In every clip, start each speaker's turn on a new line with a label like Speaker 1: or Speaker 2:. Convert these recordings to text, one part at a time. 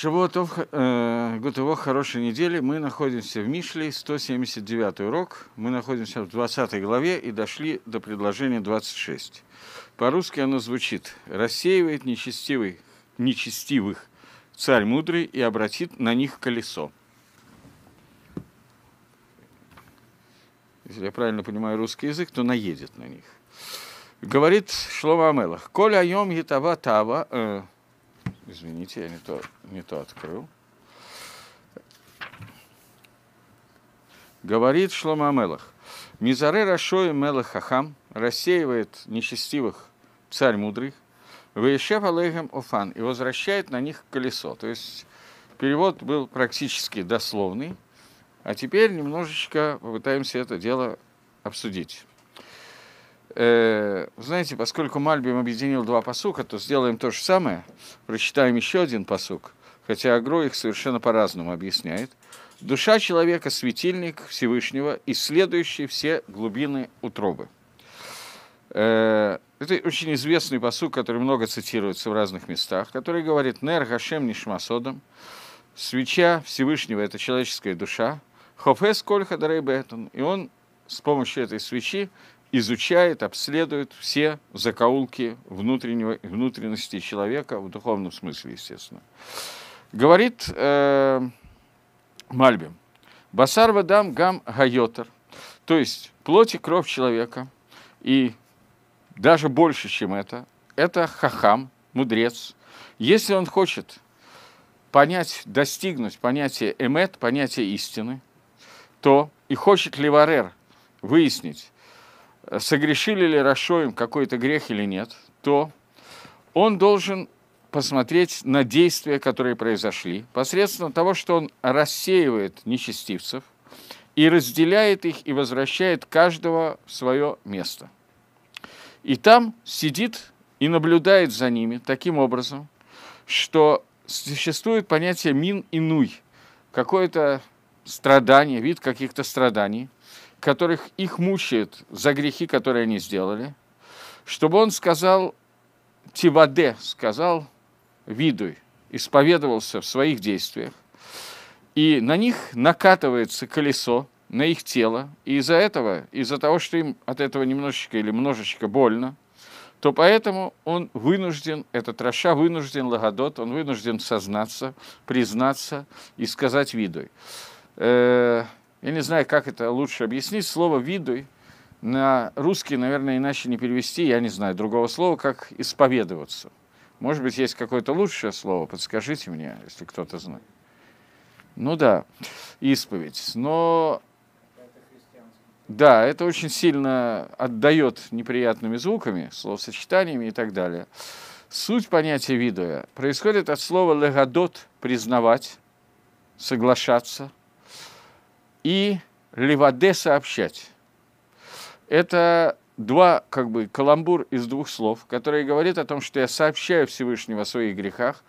Speaker 1: Шабуатов, э, Гутывох, хорошей недели. Мы находимся в Мишле, 179 урок. Мы находимся в 20 главе и дошли до предложения 26. По-русски оно звучит «Рассеивает нечестивый, нечестивых царь мудрый и обратит на них колесо». Если я правильно понимаю русский язык, то наедет на них. Говорит Шлома Амелах. «Коля йом гитава тава...» э, Извините, я не то, не то открыл. Говорит Шлома Мелах: Мизаре Рашой Мелах Хахам рассеивает нечестивых царь мудрый, Ваешев Алейхем Офан, и возвращает на них колесо. То есть перевод был практически дословный, а теперь немножечко попытаемся это дело обсудить. Э, знаете, поскольку Мальбим объединил два посука, то сделаем то же самое, прочитаем еще один посук, хотя Агро их совершенно по-разному объясняет. Душа человека – светильник Всевышнего, исследующий все глубины утробы. Э, это очень известный посук, который много цитируется в разных местах, который говорит «Нер Гашем Нишмасодом» «Свеча Всевышнего – это человеческая душа», «Хофес Кольха Дарей Бетон» и он с помощью этой свечи изучает, обследует все закоулки внутреннего, внутренности человека, в духовном смысле, естественно. Говорит э, Мальбим, «Басар вадам гам гайотер», то есть плоть и кровь человека, и даже больше, чем это, это хахам, мудрец. Если он хочет понять, достигнуть понятия эмет, понятия истины, то и хочет ли Варер выяснить, согрешили ли Рашоем какой-то грех или нет, то он должен посмотреть на действия, которые произошли, посредством того, что он рассеивает нечестивцев и разделяет их и возвращает каждого в свое место. И там сидит и наблюдает за ними таким образом, что существует понятие мин и нуй, какое-то страдание, вид каких-то страданий – которых их мучает за грехи, которые они сделали, чтобы он сказал, Тиваде сказал, видуй, исповедовался в своих действиях, и на них накатывается колесо, на их тело, и из-за этого, из-за того, что им от этого немножечко или множечко больно, то поэтому он вынужден, этот Раша вынужден Лагодот, он вынужден сознаться, признаться и сказать виду. Э, я не знаю, как это лучше объяснить, слово «видуй» на русский, наверное, иначе не перевести, я не знаю другого слова, как «исповедоваться». Может быть, есть какое-то лучшее слово, подскажите мне, если кто-то знает. Ну да, исповедь. Но да, это очень сильно отдает неприятными звуками, словосочетаниями и так далее. Суть понятия видуя происходит от слова «легадот» – признавать, соглашаться – и Леваде сообщать. Это два, как бы, каламбур из двух слов, которые говорят о том, что я сообщаю Всевышнего о своих грехах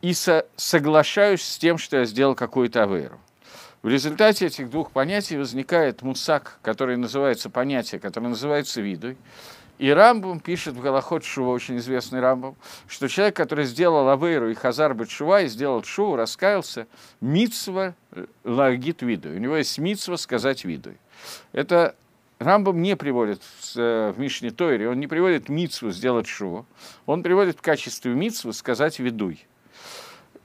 Speaker 1: и со соглашаюсь с тем, что я сделал какую-то аверу. В результате этих двух понятий возникает мусак, который называется понятие, которое называется видой. И рамбом пишет в Галахот Шува, очень известный рамбом, что человек, который сделал Авейру и Хазар Бетшува, и сделал Шуву, раскаялся, мицва лагит виду. У него есть мицва сказать виду. Это рамбом не приводит э, в Мишне Тойре, он не приводит мицву сделать шуву, он приводит в качестве мицву сказать «ведуй».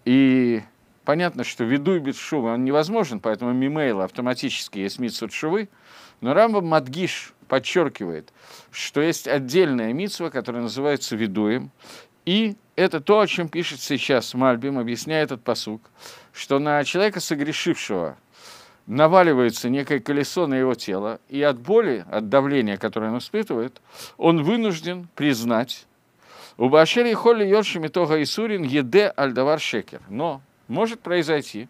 Speaker 1: И понятно, что «ведуй» без шува он невозможен, поэтому мимейла автоматически есть митсву шувы, но Рамбам Мадгиш подчеркивает, что есть отдельная митсва, которая называется ведуем, и это то, о чем пишет сейчас Мальбим, объясняя этот посук, что на человека, согрешившего, наваливается некое колесо на его тело, и от боли, от давления, которое он испытывает, он вынужден признать, у Башери Холли Йорши Митога Исурин Еде Альдавар Шекер. Но может произойти,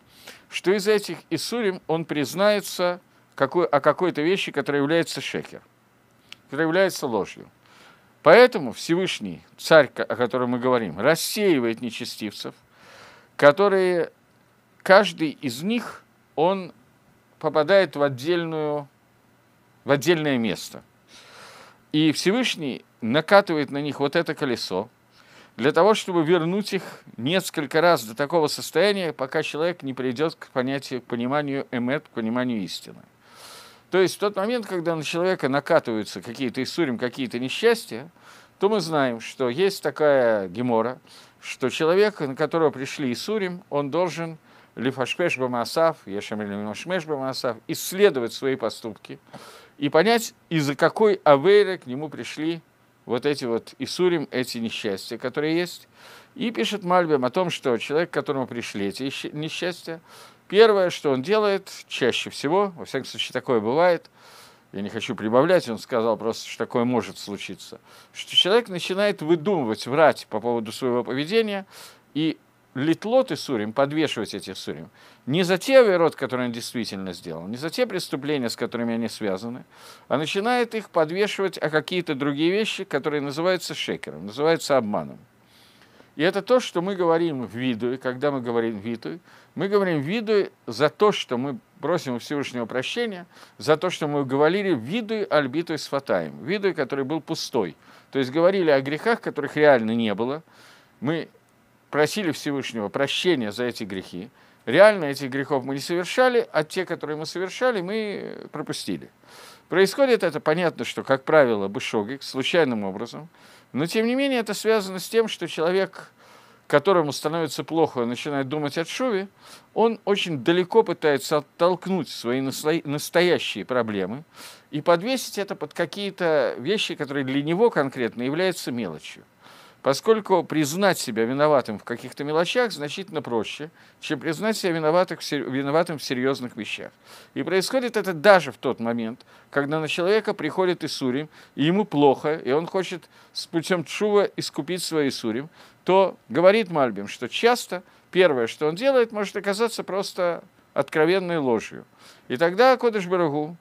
Speaker 1: что из этих Исурим он признается какой, о какой-то вещи, которая является шекер, которая является ложью. Поэтому Всевышний, царь, о котором мы говорим, рассеивает нечестивцев, которые, каждый из них, он попадает в, отдельную, в отдельное место. И Всевышний накатывает на них вот это колесо, для того, чтобы вернуть их несколько раз до такого состояния, пока человек не придет к понятию, к пониманию эмет, к пониманию истины. То есть в тот момент, когда на человека накатываются какие-то иссурим, какие-то несчастья, то мы знаем, что есть такая гемора, что человек, на которого пришли иссурим, он должен лифашпеш бамасав, ешам лифашпеш бамасав, исследовать свои поступки и понять, из-за какой авейры к нему пришли вот эти вот Исурим, эти несчастья, которые есть. И пишет Мальбим о том, что человек, к которому пришли эти несчастья, Первое, что он делает, чаще всего, во всяком случае такое бывает, я не хочу прибавлять, он сказал просто, что такое может случиться, что человек начинает выдумывать, врать по поводу своего поведения и литлот сурим, подвешивать этих сурим, не за те авирот, которые он действительно сделал, не за те преступления, с которыми они связаны, а начинает их подвешивать о а какие-то другие вещи, которые называются шейкером, называются обманом. И это то, что мы говорим в виду, и когда мы говорим в виду, мы говорим в виду за то, что мы просим у Всевышнего прощения, за то, что мы говорили в виду альбиту и фатаем, виду, который был пустой. То есть говорили о грехах, которых реально не было. Мы просили Всевышнего прощения за эти грехи. Реально этих грехов мы не совершали, а те, которые мы совершали, мы пропустили. Происходит это, понятно, что, как правило, бышоги случайным образом – но, тем не менее, это связано с тем, что человек, которому становится плохо, начинает думать о Шуве, он очень далеко пытается оттолкнуть свои настоящие проблемы и подвесить это под какие-то вещи, которые для него конкретно являются мелочью. Поскольку признать себя виноватым в каких-то мелочах значительно проще, чем признать себя виноватым в, виноватым в серьезных вещах. И происходит это даже в тот момент, когда на человека приходит Исурим, и ему плохо, и он хочет с путем Чува искупить свой Исурим, то говорит Мальбим, что часто первое, что он делает, может оказаться просто откровенной ложью. И тогда Кодыш Барагу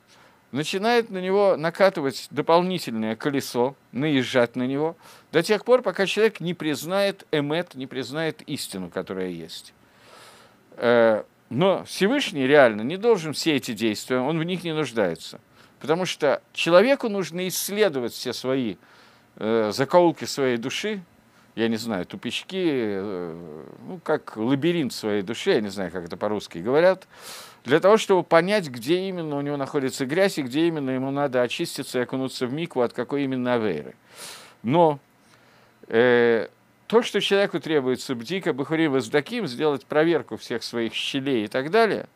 Speaker 1: начинает на него накатывать дополнительное колесо, наезжать на него, до тех пор, пока человек не признает эмет, не признает истину, которая есть. Э, но Всевышний реально не должен все эти действия, он в них не нуждается. Потому что человеку нужно исследовать все свои э, закоулки своей души, я не знаю, тупички, э, ну, как лабиринт своей души, я не знаю, как это по-русски говорят, для того, чтобы понять, где именно у него находится грязь и где именно ему надо очиститься и окунуться в микву, от какой именно аверы. Но э, то, что человеку требуется бдика, бахурим и сдаким, сделать проверку всех своих щелей и так далее,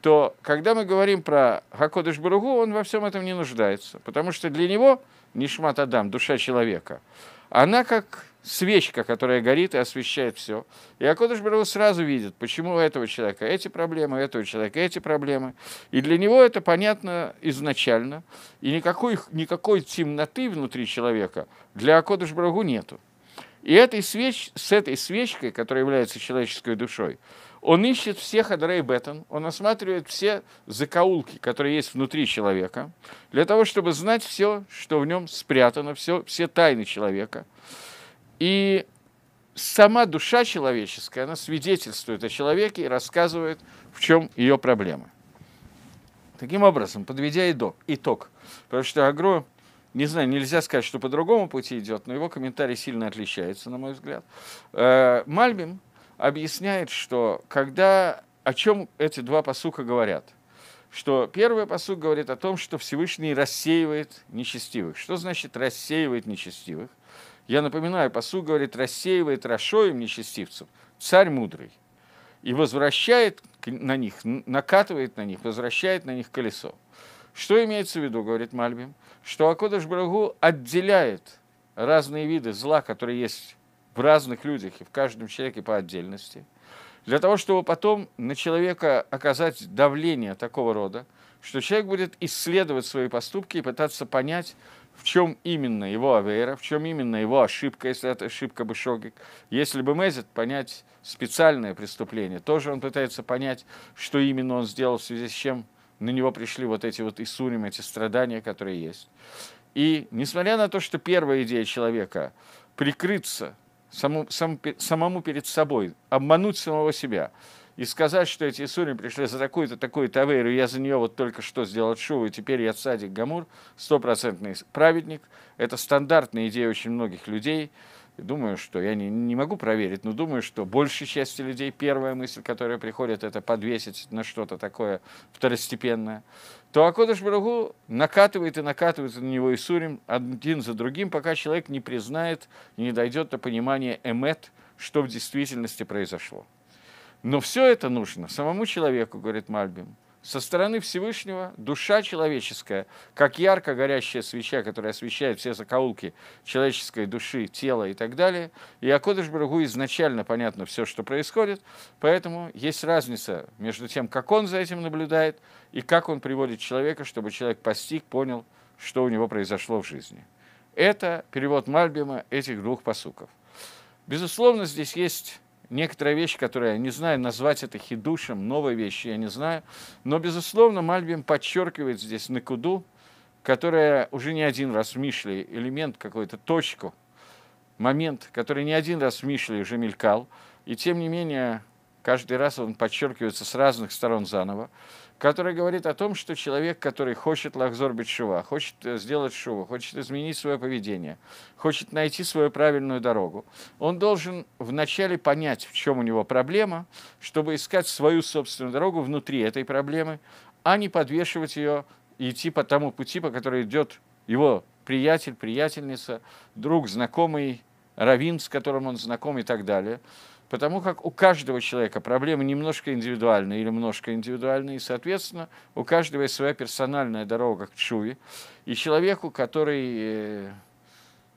Speaker 1: то когда мы говорим про Хакодыш Баругу, он во всем этом не нуждается, потому что для него Нишмат Адам, душа человека, она как свечка, которая горит и освещает все. И Акодыш Бару сразу видит, почему у этого человека эти проблемы, у этого человека эти проблемы. И для него это понятно изначально. И никакой, никакой темноты внутри человека для Акодыш Барагу нету. И этой свеч, с этой свечкой, которая является человеческой душой, он ищет всех Адрей Беттон, он осматривает все закоулки, которые есть внутри человека, для того, чтобы знать все, что в нем спрятано, все, все тайны человека – и сама душа человеческая, она свидетельствует о человеке и рассказывает, в чем ее проблемы. Таким образом, подведя итог, потому что Агро, не знаю, нельзя сказать, что по другому пути идет, но его комментарий сильно отличается, на мой взгляд. Э, Мальбим объясняет, что когда, о чем эти два посука говорят – что первый посуд говорит о том, что Всевышний рассеивает нечестивых. Что значит рассеивает нечестивых? Я напоминаю, посу говорит, рассеивает рашоем нечестивцев, царь мудрый. И возвращает на них, накатывает на них, возвращает на них колесо. Что имеется в виду, говорит Мальбим? Что Акодыш Брагу отделяет разные виды зла, которые есть в разных людях и в каждом человеке по отдельности, для того, чтобы потом на человека оказать давление такого рода, что человек будет исследовать свои поступки и пытаться понять, в чем именно его авера, в чем именно его ошибка, если это ошибка бы Если бы Мезет понять специальное преступление, тоже он пытается понять, что именно он сделал, в связи с чем на него пришли вот эти вот Исурим, эти страдания, которые есть. И несмотря на то, что первая идея человека – прикрыться саму, самому перед собой, обмануть самого себя – и сказать, что эти Исурим пришли за такую-то, такую-то авейру, я за нее вот только что сделал шоу, и теперь я садик Гамур, стопроцентный праведник. Это стандартная идея очень многих людей. думаю, что я не, не могу проверить, но думаю, что большей части людей первая мысль, которая приходит, это подвесить на что-то такое второстепенное. То Акодыш Барагу накатывает и накатывает на него Исурим один за другим, пока человек не признает не дойдет до понимания эмет, что в действительности произошло. Но все это нужно самому человеку, говорит Мальбим. Со стороны Всевышнего душа человеческая, как ярко горящая свеча, которая освещает все закоулки человеческой души, тела и так далее. И Акодыш Брагу изначально понятно все, что происходит, поэтому есть разница между тем, как он за этим наблюдает, и как он приводит человека, чтобы человек постиг, понял, что у него произошло в жизни. Это перевод Мальбима этих двух посуков. Безусловно, здесь есть некоторые вещи, которые я не знаю, назвать это хидушем, новые вещи я не знаю. Но, безусловно, Мальбим подчеркивает здесь накуду, которая уже не один раз в Мишле, элемент какой-то, точку, момент, который не один раз в Мишле уже мелькал, и тем не менее каждый раз он подчеркивается с разных сторон заново которая говорит о том, что человек, который хочет лахзор бетшува, хочет э, сделать шува, хочет изменить свое поведение, хочет найти свою правильную дорогу, он должен вначале понять, в чем у него проблема, чтобы искать свою собственную дорогу внутри этой проблемы, а не подвешивать ее и идти по тому пути, по которому идет его приятель, приятельница, друг, знакомый, равин, с которым он знаком и так далее – потому как у каждого человека проблемы немножко индивидуальные или немножко индивидуальные, и, соответственно, у каждого есть своя персональная дорога к чуве. И человеку, который, э,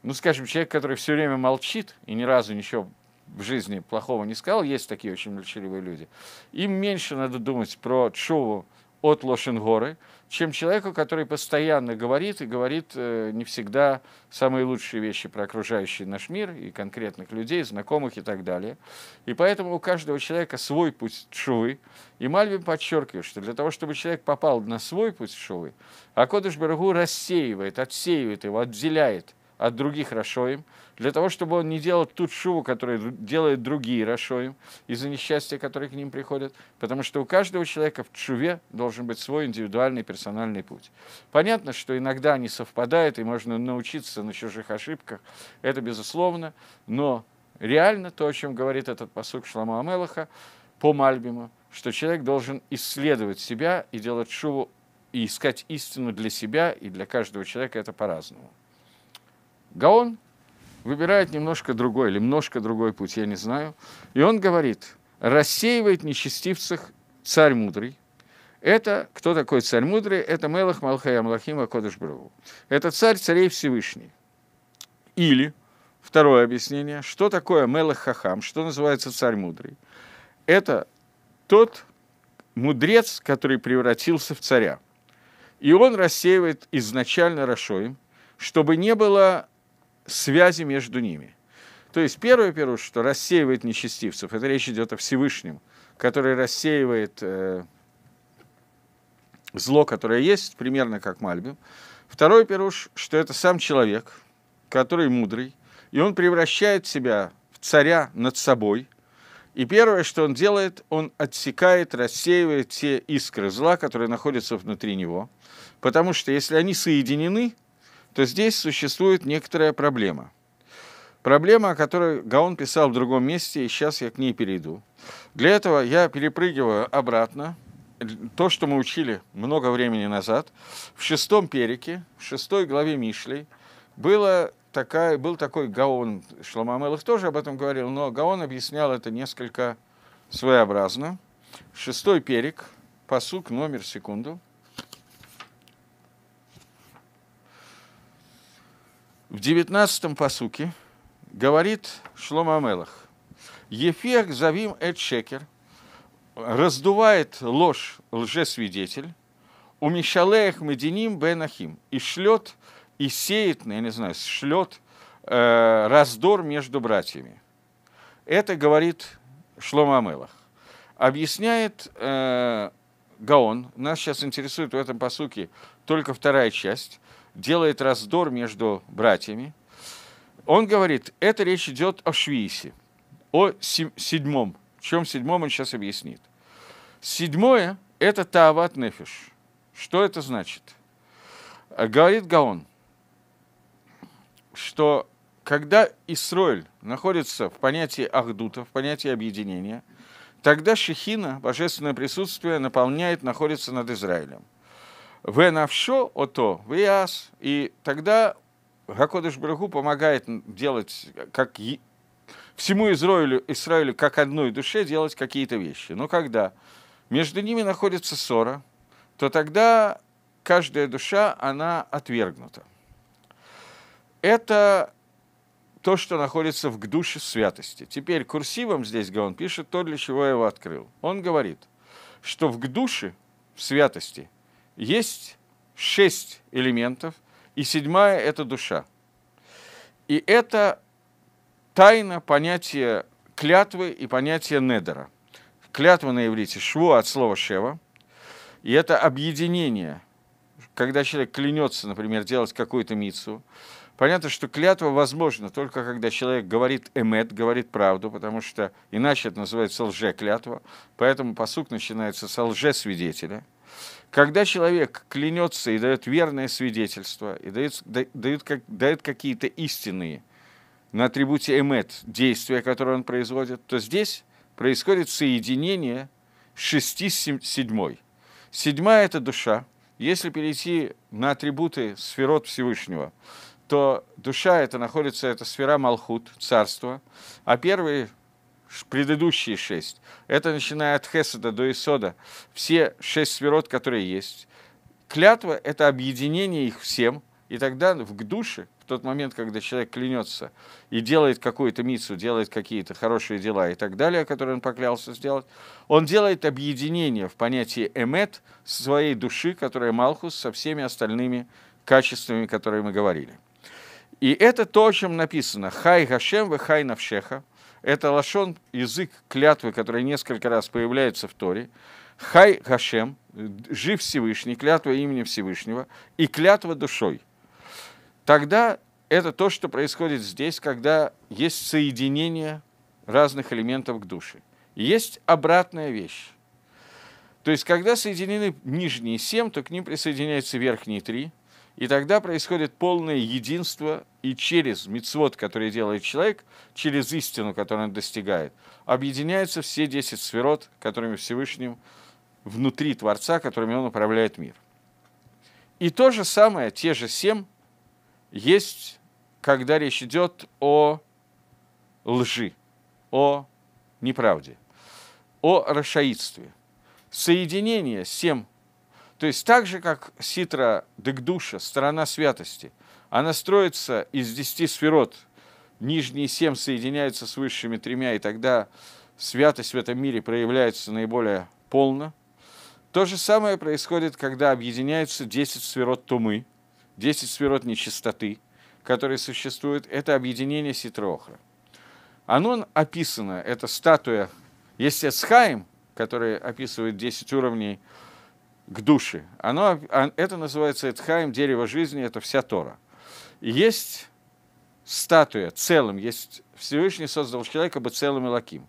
Speaker 1: ну, скажем, человек, который все время молчит и ни разу ничего в жизни плохого не сказал, есть такие очень молчаливые люди, им меньше надо думать про чуву от Лошенгоры – чем человеку, который постоянно говорит и говорит э, не всегда самые лучшие вещи про окружающий наш мир и конкретных людей, знакомых и так далее. И поэтому у каждого человека свой путь шувы. И Мальвин подчеркивает, что для того, чтобы человек попал на свой путь шувы, Акодыш Барагу рассеивает, отсеивает его, отделяет – от других Рашоим, для того, чтобы он не делал ту шуву, которую делают другие Рашоим, из-за несчастья, которые к ним приходят, потому что у каждого человека в чуве должен быть свой индивидуальный персональный путь. Понятно, что иногда они совпадают, и можно научиться на чужих ошибках, это безусловно, но реально то, о чем говорит этот посук Шлама Амелаха по Мальбиму, что человек должен исследовать себя и делать шуву, и искать истину для себя, и для каждого человека это по-разному. Гаон выбирает немножко другой или немножко другой путь, я не знаю. И он говорит, рассеивает нечестивцев царь мудрый. Это, кто такой царь мудрый? Это Мелах Малхай Амлахим Акодыш Брагу. Это царь царей Всевышний. Или, второе объяснение, что такое Мелах Хахам, что называется царь мудрый? Это тот мудрец, который превратился в царя. И он рассеивает изначально Рашоим, чтобы не было связи между ними. То есть первое, первое, что рассеивает нечестивцев, это речь идет о Всевышнем, который рассеивает э, зло, которое есть, примерно как Мальбим. Второе, пируш, что это сам человек, который мудрый, и он превращает себя в царя над собой. И первое, что он делает, он отсекает, рассеивает те искры зла, которые находятся внутри него. Потому что если они соединены, то здесь существует некоторая проблема. Проблема, о которой Гаон писал в другом месте, и сейчас я к ней перейду. Для этого я перепрыгиваю обратно э, то, что мы учили много времени назад. В шестом перике, в шестой главе Мишлей, было такая, был такой Гаон, Шламамелов тоже об этом говорил, но Гаон объяснял это несколько своеобразно. Шестой перик, посук номер, секунду – В 19-м посуке говорит Шлома Амелах, «Ефех завим эт шекер» раздувает ложь лжесвидетель, у умещалеях мединим бенахим, и шлет, и сеет, ну, я не знаю, шлет э, раздор между братьями. Это говорит Шлома Амелах. Объясняет э, Гаон, нас сейчас интересует в этом посуке только вторая часть – делает раздор между братьями. Он говорит, это речь идет о Швиисе, о седьмом. В чем седьмом он сейчас объяснит. Седьмое – это Таават Нефиш. Что это значит? А, говорит Гаон, что когда Исроиль находится в понятии Ахдута, в понятии объединения, тогда Шехина, божественное присутствие, наполняет, находится над Израилем. В на венавшо ото яс. И тогда Гакодыш Брагу помогает делать, как всему Израилю, Израилю как одной душе делать какие-то вещи. Но когда между ними находится ссора, то тогда каждая душа, она отвергнута. Это то, что находится в душе святости. Теперь курсивом здесь Гаон пишет то, для чего я его открыл. Он говорит, что в душе в святости есть шесть элементов, и седьмая – это душа. И это тайна понятия клятвы и понятия недера. Клятва на иврите шву от слова шева, и это объединение, когда человек клянется, например, делать какую-то мицу, Понятно, что клятва возможна только когда человек говорит эмет, говорит правду, потому что иначе это называется лже-клятва. Поэтому посук начинается со лже-свидетеля – когда человек клянется и дает верное свидетельство, и дает, дает, как, дает какие-то истинные на атрибуте эмет действия, которые он производит, то здесь происходит соединение шести с седьмой. Седьмая – это душа. Если перейти на атрибуты сферот Всевышнего, то душа это находится, это сфера Малхут, царство, а первые предыдущие шесть. Это начиная от Хесада до Исода. Все шесть сферот, которые есть. Клятва – это объединение их всем. И тогда в душе, в тот момент, когда человек клянется и делает какую-то миссу, делает какие-то хорошие дела и так далее, которые он поклялся сделать, он делает объединение в понятии эмет своей души, которая Малхус, со всеми остальными качествами, которые мы говорили. И это то, о чем написано «Хай Гашем, вы хай навшеха», это лошон, язык клятвы, который несколько раз появляется в Торе. Хай Хашем, жив Всевышний, клятва имени Всевышнего и клятва душой. Тогда это то, что происходит здесь, когда есть соединение разных элементов к душе. Есть обратная вещь. То есть, когда соединены нижние семь, то к ним присоединяются верхние три, и тогда происходит полное единство и через мицвод, который делает человек, через истину, которую он достигает, объединяются все 10 сферот, которыми Всевышним внутри Творца, которыми он управляет мир. И то же самое, те же семь, есть, когда речь идет о лжи, о неправде, о расшаидстве. Соединение семь, то есть так же, как ситра дегдуша, сторона святости – она строится из десяти сферот. Нижние семь соединяются с высшими тремя, и тогда святость в этом мире проявляется наиболее полно. То же самое происходит, когда объединяются 10 сферот тумы, 10 сферот нечистоты, которые существуют. Это объединение Ситрохра. Оно описано, это статуя есть Есецхайм, который описывает 10 уровней к душе. Оно, а, это называется Эдхайм, дерево жизни, это вся Тора – есть статуя целым, есть Всевышний создал человека бы целым и лаким.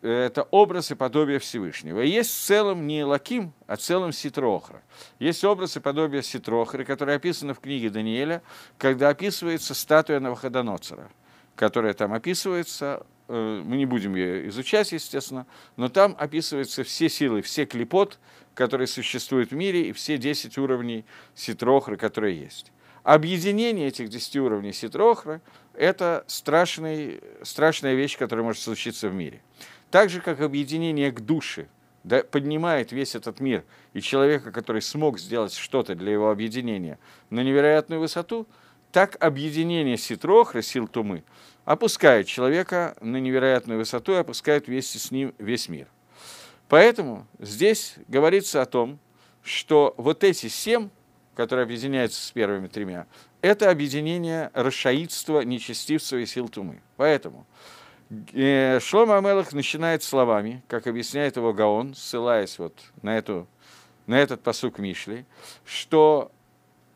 Speaker 1: Это образ и подобие Всевышнего. И есть целым не Лаким, а целым Ситрохра. Есть образ и подобие Ситрохры, которые описаны в книге Даниэля, когда описывается статуя Навуходоноцера, которая там описывается, э, мы не будем ее изучать, естественно, но там описываются все силы, все клепот, которые существуют в мире, и все 10 уровней ситрохры, которые есть. Объединение этих десяти уровней ситрохры – это страшный, страшная вещь, которая может случиться в мире. Так же, как объединение к душе да, поднимает весь этот мир, и человека, который смог сделать что-то для его объединения на невероятную высоту, так объединение ситрохры, сил тумы, опускает человека на невероятную высоту и опускает вместе с ним весь мир. Поэтому здесь говорится о том, что вот эти семь которое объединяется с первыми тремя, это объединение расшаидства, нечестивства и сил тумы. Поэтому э, Шлома Амелах начинает словами, как объясняет его Гаон, ссылаясь вот на, эту, на этот посук Мишли, что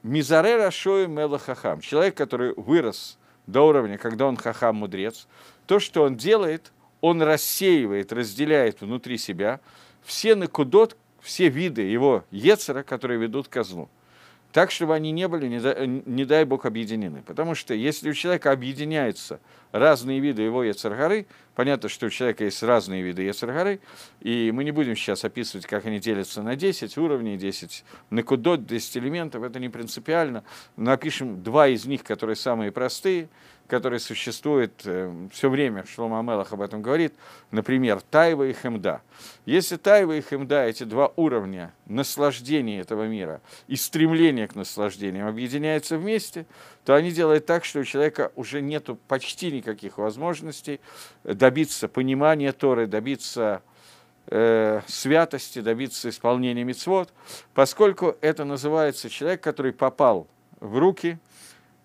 Speaker 1: Мизаре Рашой Мелах Хахам, человек, который вырос до уровня, когда он хахам мудрец, то, что он делает, он рассеивает, разделяет внутри себя все накудот, все виды его ецера, которые ведут к злу так, чтобы они не были, не дай, э, не дай бог, объединены. Потому что если у человека объединяются разные виды его яцергары, Понятно, что у человека есть разные виды Ецергары, и мы не будем сейчас описывать, как они делятся на 10 уровней, 10 накудот, 10 элементов, это не принципиально. Напишем два из них, которые самые простые, которые существуют э, все время, Шлома Амелах об этом говорит, например, Тайва и Хемда. Если Тайва и Хемда, эти два уровня наслаждения этого мира и стремления к наслаждениям объединяются вместе, то они делают так, что у человека уже нет почти никаких возможностей добиться понимания Торы, добиться э, святости, добиться исполнения мицвод, поскольку это называется человек, который попал в руки,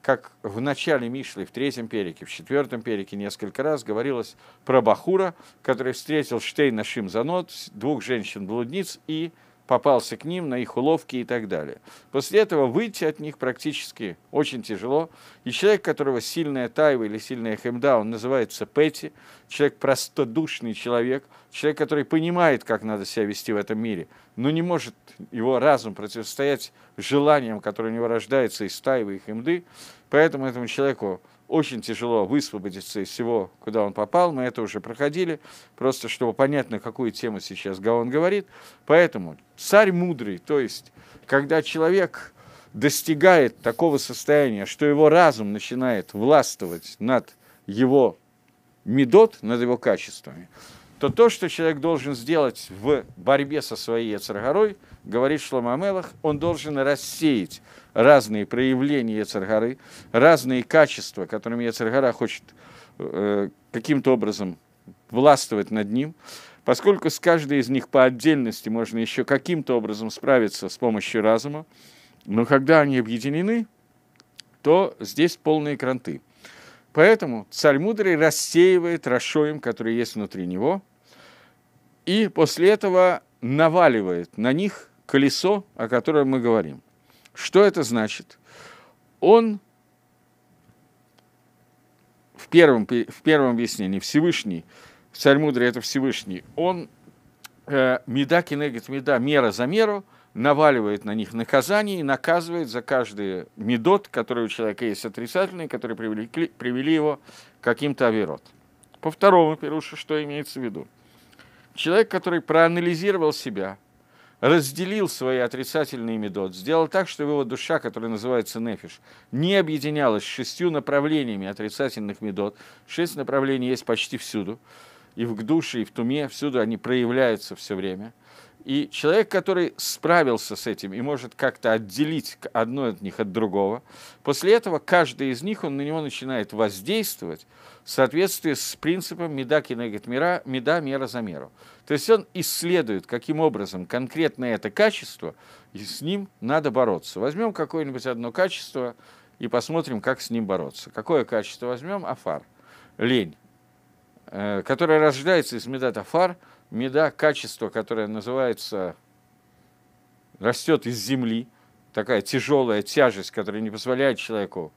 Speaker 1: как в начале Мишлы в третьем перике, в четвертом перике несколько раз говорилось про Бахура, который встретил Штейна Шимзанот, двух женщин-блудниц и попался к ним, на их уловки и так далее. После этого выйти от них практически очень тяжело. И человек, которого сильная тайва или сильная хемда, он называется Пэти, человек простодушный человек, человек, который понимает, как надо себя вести в этом мире, но не может его разум противостоять желаниям, которые у него рождаются из тайвы и хемды. Поэтому этому человеку очень тяжело высвободиться из всего, куда он попал. Мы это уже проходили, просто чтобы понять, на какую тему сейчас Гаон говорит. Поэтому царь мудрый, то есть, когда человек достигает такого состояния, что его разум начинает властвовать над его медот, над его качествами, то то, что человек должен сделать в борьбе со своей Яцергорой, говорит Шломамелах, он должен рассеять разные проявления Ецергары, разные качества, которыми Ецергара хочет э, каким-то образом властвовать над ним. Поскольку с каждой из них по отдельности можно еще каким-то образом справиться с помощью разума, но когда они объединены, то здесь полные кранты. Поэтому царь мудрый рассеивает расшоем, который есть внутри него, и после этого наваливает на них колесо, о котором мы говорим. Что это значит? Он в первом, в первом объяснении Всевышний, царь мудрый – это Всевышний, он э, меда кинегит меда, мера за меру, наваливает на них наказание и наказывает за каждый медот, который у человека есть отрицательный, который привели, привели его к каким-то авирот. По второму пирушу, что имеется в виду? Человек, который проанализировал себя – разделил свои отрицательные медот, сделал так, чтобы его душа, которая называется нефиш, не объединялась с шестью направлениями отрицательных медот. Шесть направлений есть почти всюду. И в душе, и в туме, всюду они проявляются все время. И человек, который справился с этим и может как-то отделить одно от них от другого, после этого каждый из них, он на него начинает воздействовать, в соответствии с принципом «меда кинегит мира», «меда мера за меру». То есть он исследует, каким образом конкретно это качество, и с ним надо бороться. Возьмем какое-нибудь одно качество и посмотрим, как с ним бороться. Какое качество возьмем? Афар, лень, э, которая рождается из меда Афар меда качество, которое называется, растет из земли, такая тяжелая тяжесть, которая не позволяет человеку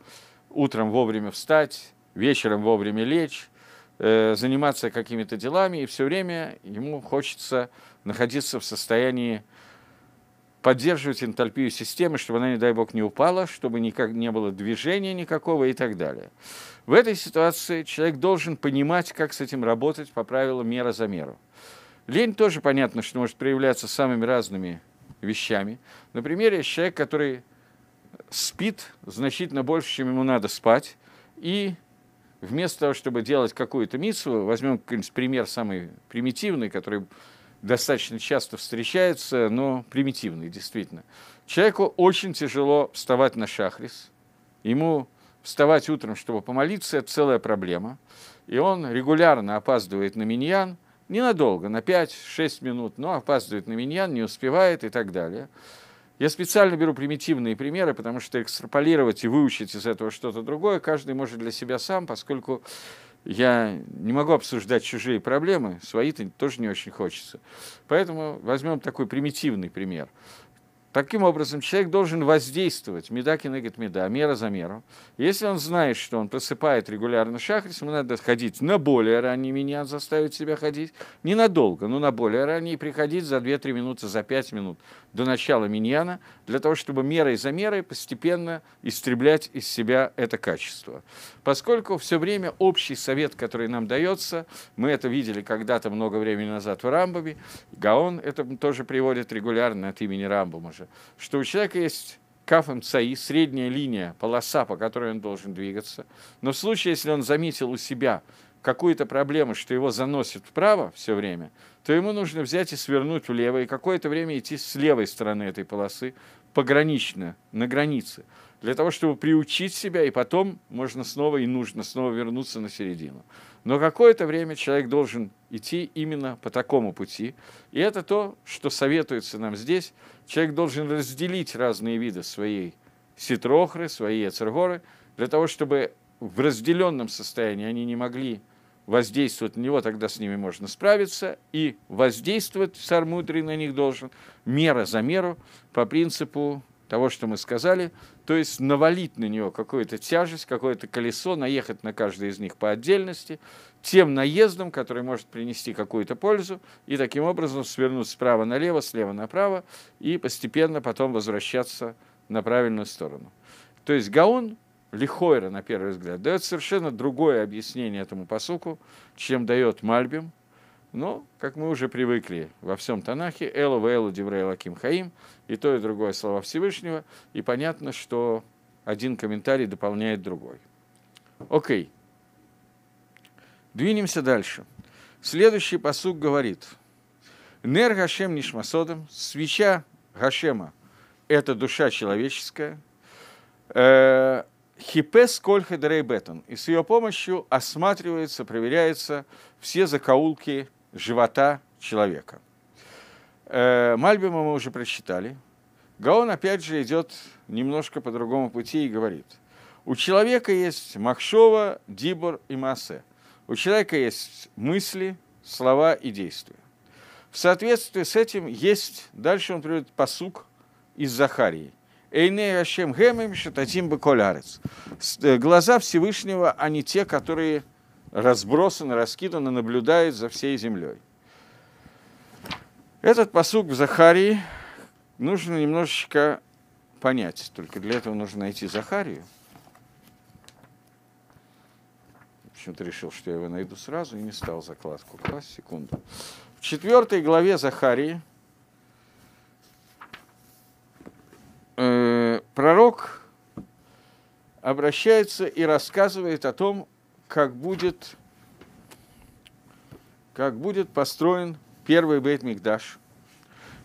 Speaker 1: утром вовремя встать, вечером вовремя лечь, э, заниматься какими-то делами, и все время ему хочется находиться в состоянии поддерживать энтальпию системы, чтобы она, не дай бог, не упала, чтобы никак не было движения никакого и так далее. В этой ситуации человек должен понимать, как с этим работать по правилу мера за меру. Лень тоже понятно, что может проявляться самыми разными вещами. Например, есть человек, который спит значительно больше, чем ему надо спать, и Вместо того, чтобы делать какую-то миссу, возьмем какой-нибудь пример самый примитивный, который достаточно часто встречается, но примитивный, действительно. Человеку очень тяжело вставать на шахрис. Ему вставать утром, чтобы помолиться, это целая проблема. И он регулярно опаздывает на миньян, ненадолго, на 5-6 минут, но опаздывает на миньян, не успевает и так далее. Я специально беру примитивные примеры, потому что экстраполировать и выучить из этого что-то другое каждый может для себя сам, поскольку я не могу обсуждать чужие проблемы, свои-то тоже не очень хочется. Поэтому возьмем такой примитивный пример. Таким образом, человек должен воздействовать, меда кинегет меда, мера за меру. Если он знает, что он просыпает регулярно шахрис, ему надо ходить на более ранний миньян, заставить себя ходить, ненадолго, но на более ранний, приходить за 2-3 минуты, за 5 минут до начала миньяна, для того, чтобы мерой за мерой постепенно истреблять из себя это качество. Поскольку все время общий совет, который нам дается, мы это видели когда-то много времени назад в Рамбаме, Гаон это тоже приводит регулярно от имени Рамбама, же, что у человека есть кафом цаи, средняя линия, полоса, по которой он должен двигаться. Но в случае, если он заметил у себя какую-то проблему, что его заносит вправо все время, то ему нужно взять и свернуть влево, и какое-то время идти с левой стороны этой полосы, погранично, на границе для того, чтобы приучить себя, и потом можно снова и нужно снова вернуться на середину. Но какое-то время человек должен идти именно по такому пути. И это то, что советуется нам здесь. Человек должен разделить разные виды своей ситрохры, своей эцергоры, для того, чтобы в разделенном состоянии они не могли воздействовать на него, тогда с ними можно справиться, и воздействовать сармудрий на них должен мера за меру по принципу того, что мы сказали, то есть навалить на нее какую-то тяжесть, какое-то колесо, наехать на каждое из них по отдельности, тем наездом, который может принести какую-то пользу, и таким образом свернуть справа налево, слева направо, и постепенно потом возвращаться на правильную сторону. То есть Гаон Лихойра, на первый взгляд, дает совершенно другое объяснение этому посуку, чем дает Мальбим – но, ну, как мы уже привыкли во всем Танахе, Элу Вэлу Деврей Лаким Хаим, и то, и другое слова Всевышнего, и понятно, что один комментарий дополняет другой. Окей. Двинемся дальше. Следующий посук говорит. Нер Гашем Нишмасодом, свеча Гашема – это душа человеческая. Э, Хипес Кольха Дрейбетон. И с ее помощью осматриваются, проверяются все закоулки живота человека. Э, Мальбима мы уже прочитали. Гаон опять же идет немножко по другому пути и говорит. У человека есть Махшова, Дибор и Масе. У человека есть мысли, слова и действия. В соответствии с этим есть, дальше он приводит посук из Захарии. Эйне Ашем Гемем Шататим Баколярец. Э, глаза Всевышнего, а не те, которые разбросано, раскидано, наблюдает за всей землей. Этот посук в Захарии нужно немножечко понять. Только для этого нужно найти Захарию. Почему-то решил, что я его найду сразу и не стал закладку класть. Секунду. В четвертой главе Захарии э, пророк обращается и рассказывает о том, как будет, как будет построен первый бейт мигдаш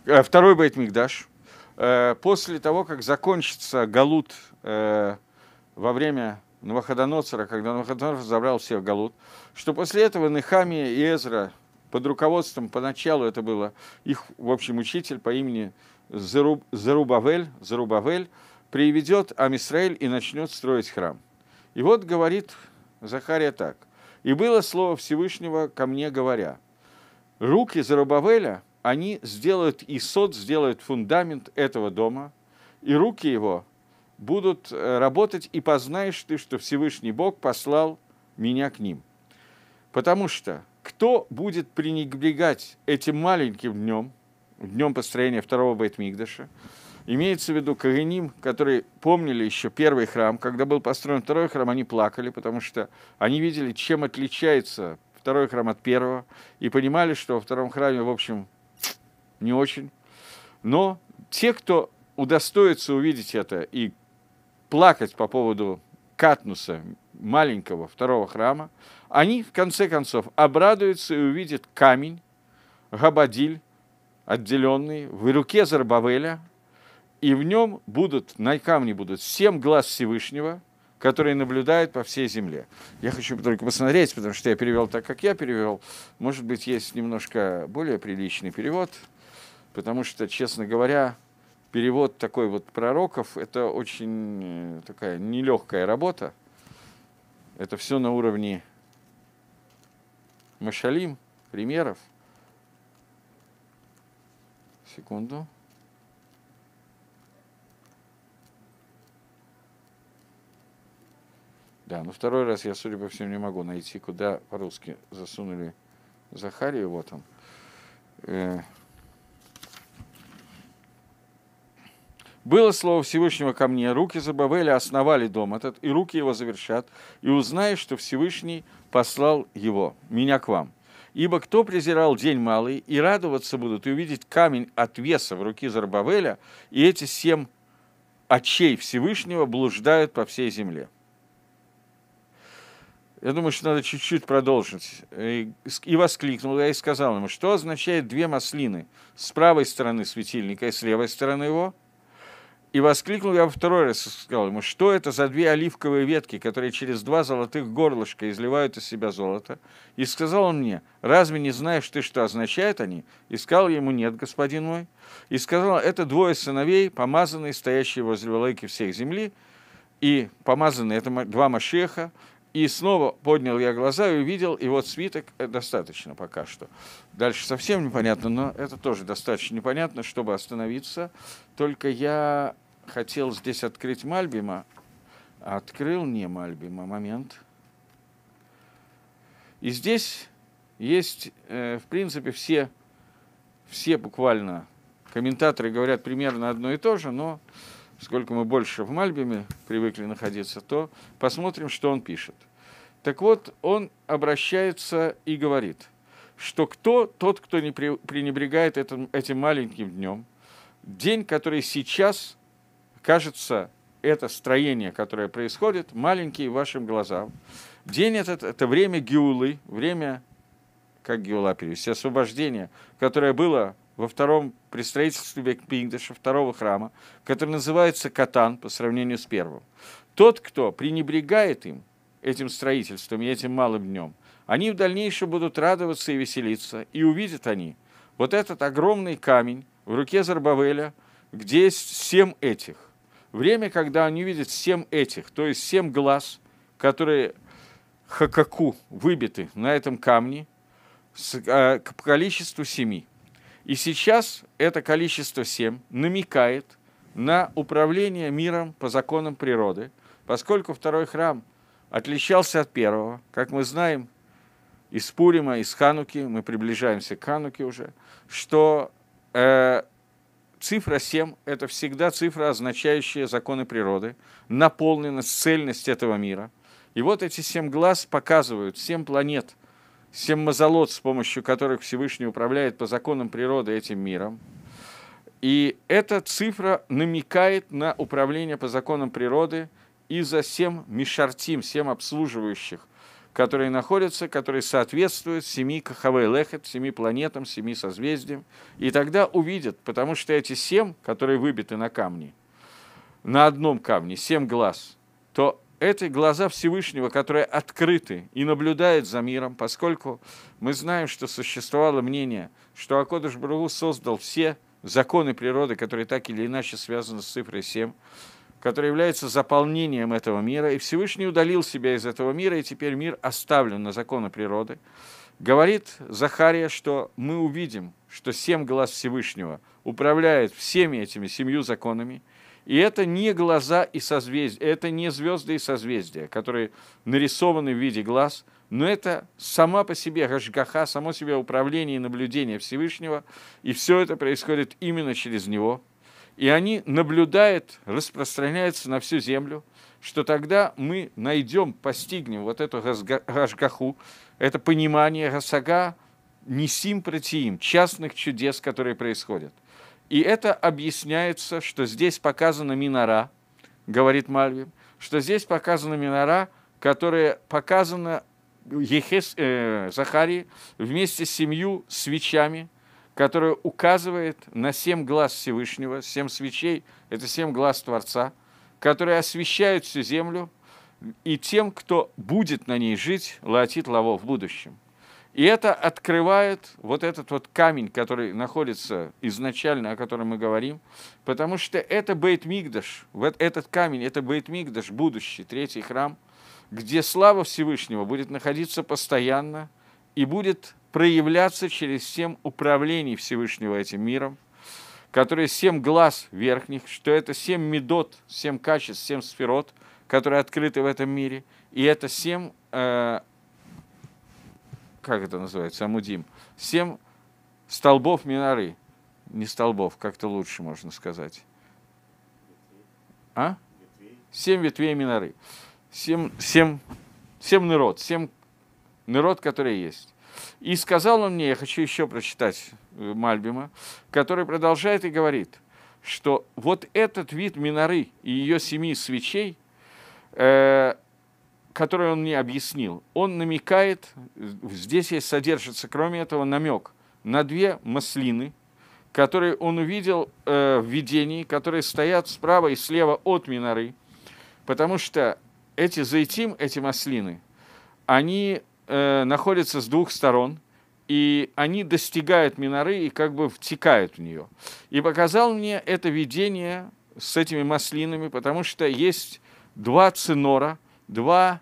Speaker 1: э, второй бейт мигдаш э, после того, как закончится Галут э, во время Новоходоносора, когда Новоходоносор забрал всех Галут, что после этого Нехамия и Эзра под руководством, поначалу это было их, в общем, учитель по имени Заруб, Зарубавель, Зарубавель приведет Амисраэль и начнет строить храм. И вот говорит Захария так. «И было слово Всевышнего ко мне, говоря, руки Зарубавеля, они сделают и сот, сделают фундамент этого дома, и руки его будут э, работать, и познаешь ты, что Всевышний Бог послал меня к ним. Потому что кто будет пренебрегать этим маленьким днем, днем построения второго Бейтмигдаша, Имеется в виду Каганим, которые помнили еще первый храм. Когда был построен второй храм, они плакали, потому что они видели, чем отличается второй храм от первого, и понимали, что во втором храме, в общем, не очень. Но те, кто удостоится увидеть это и плакать по поводу Катнуса, маленького второго храма, они, в конце концов, обрадуются и увидят камень, габадиль, отделенный в руке Зарбавеля – и в нем будут, на камне будут семь глаз Всевышнего, которые наблюдают по всей земле. Я хочу только посмотреть, потому что я перевел так, как я перевел. Может быть, есть немножко более приличный перевод, потому что, честно говоря, перевод такой вот пророков – это очень э, такая нелегкая работа. Это все на уровне машалим, примеров. Секунду. Да, но второй раз я, судя по всему, не могу найти, куда по-русски засунули Захарию, вот он. Э... Было слово Всевышнего ко мне, руки Забавеля основали дом этот, и руки его завершат, и узнаешь, что Всевышний послал его, меня к вам. Ибо кто презирал день малый, и радоваться будут, и увидеть камень от веса в руки Зарбавеля, и эти семь очей Всевышнего блуждают по всей земле. Я думаю, что надо чуть-чуть продолжить. И воскликнул я и сказал ему, что означает две маслины с правой стороны светильника и с левой стороны его. И воскликнул я второй раз и сказал ему, что это за две оливковые ветки, которые через два золотых горлышка изливают из себя золото. И сказал он мне, разве не знаешь ты, что означают они? И сказал ему, нет, господин мой. И сказал, это двое сыновей, помазанные, стоящие возле волойки всех земли, и помазанные, это два Машеха, и снова поднял я глаза и увидел, и вот свиток э, достаточно пока что. Дальше совсем непонятно, но это тоже достаточно непонятно, чтобы остановиться. Только я хотел здесь открыть Мальбима, открыл не Мальбима, момент. И здесь есть, э, в принципе, все, все буквально комментаторы говорят примерно одно и то же, но сколько мы больше в Мальбиме привыкли находиться, то посмотрим, что он пишет. Так вот, он обращается и говорит, что кто тот, кто не пренебрегает этим, этим маленьким днем, день, который сейчас кажется это строение, которое происходит, маленький вашим глазам. День этот – это время Гиулы, время, как Геула перевести, освобождение, которое было во втором, при строительстве Пиндыша, второго храма, который называется Катан по сравнению с первым. Тот, кто пренебрегает им, этим строительством и этим малым днем, они в дальнейшем будут радоваться и веселиться, и увидят они вот этот огромный камень в руке Зарбавеля, где есть семь этих. Время, когда они видят семь этих, то есть семь глаз, которые хакаку выбиты на этом камне, э, по количеству семи. И сейчас это количество 7 намекает на управление миром по законам природы, поскольку второй храм отличался от первого. Как мы знаем, из Пурима, из Хануки, мы приближаемся к Хануке уже, что э, цифра 7 – это всегда цифра, означающая законы природы, наполненность, цельность этого мира. И вот эти семь глаз показывают, семь планет – семмазолот, с помощью которых Всевышний управляет по законам природы этим миром. И эта цифра намекает на управление по законам природы и за семь мишартим, семь обслуживающих, которые находятся, которые соответствуют семи кахавей лехет, семи планетам, семи созвездиям. И тогда увидят, потому что эти семь, которые выбиты на камне, на одном камне, семь глаз, то это глаза Всевышнего, которые открыты и наблюдают за миром, поскольку мы знаем, что существовало мнение, что Акодыш Брагу создал все законы природы, которые так или иначе связаны с цифрой 7, который является заполнением этого мира, и Всевышний удалил себя из этого мира, и теперь мир оставлен на законы природы. Говорит Захария, что мы увидим, что семь глаз Всевышнего управляет всеми этими семью законами – и это не глаза и созвездия, это не звезды и созвездия, которые нарисованы в виде глаз, но это сама по себе Рашгаха, само себе управление и наблюдение Всевышнего, и все это происходит именно через него. И они наблюдают, распространяются на всю землю, что тогда мы найдем, постигнем вот эту Рашгаху, это понимание Расага, Несим Протиим, частных чудес, которые происходят. И это объясняется, что здесь показана минора, говорит Мальвим, что здесь показана минора, которая показана Ехес, э, Захарии вместе с семью свечами, которая указывает на семь глаз Всевышнего, семь свечей, это семь глаз Творца, которые освещают всю землю и тем, кто будет на ней жить, латит лаво в будущем. И это открывает вот этот вот камень, который находится изначально, о котором мы говорим, потому что это Бейт Мигдаш, вот этот камень, это Бейт Мигдаш, будущий, третий храм, где слава Всевышнего будет находиться постоянно и будет проявляться через семь управлений Всевышнего этим миром, которые семь глаз верхних, что это семь медот, семь качеств, семь сферот, которые открыты в этом мире, и это семь э, как это называется, амудим, семь столбов минары, Не столбов, как-то лучше можно сказать. А? Семь ветвей минары, Семь, семь, семь нырод, семь нырод, которые есть. И сказал он мне, я хочу еще прочитать э, Мальбима, который продолжает и говорит, что вот этот вид минары и ее семи свечей, э, которую он мне объяснил, он намекает, здесь есть, содержится, кроме этого, намек на две маслины, которые он увидел э, в видении, которые стоят справа и слева от Миноры, потому что эти зайтим, эти маслины, они э, находятся с двух сторон, и они достигают Миноры и как бы втекают в нее. И показал мне это видение с этими маслинами, потому что есть два цинора, два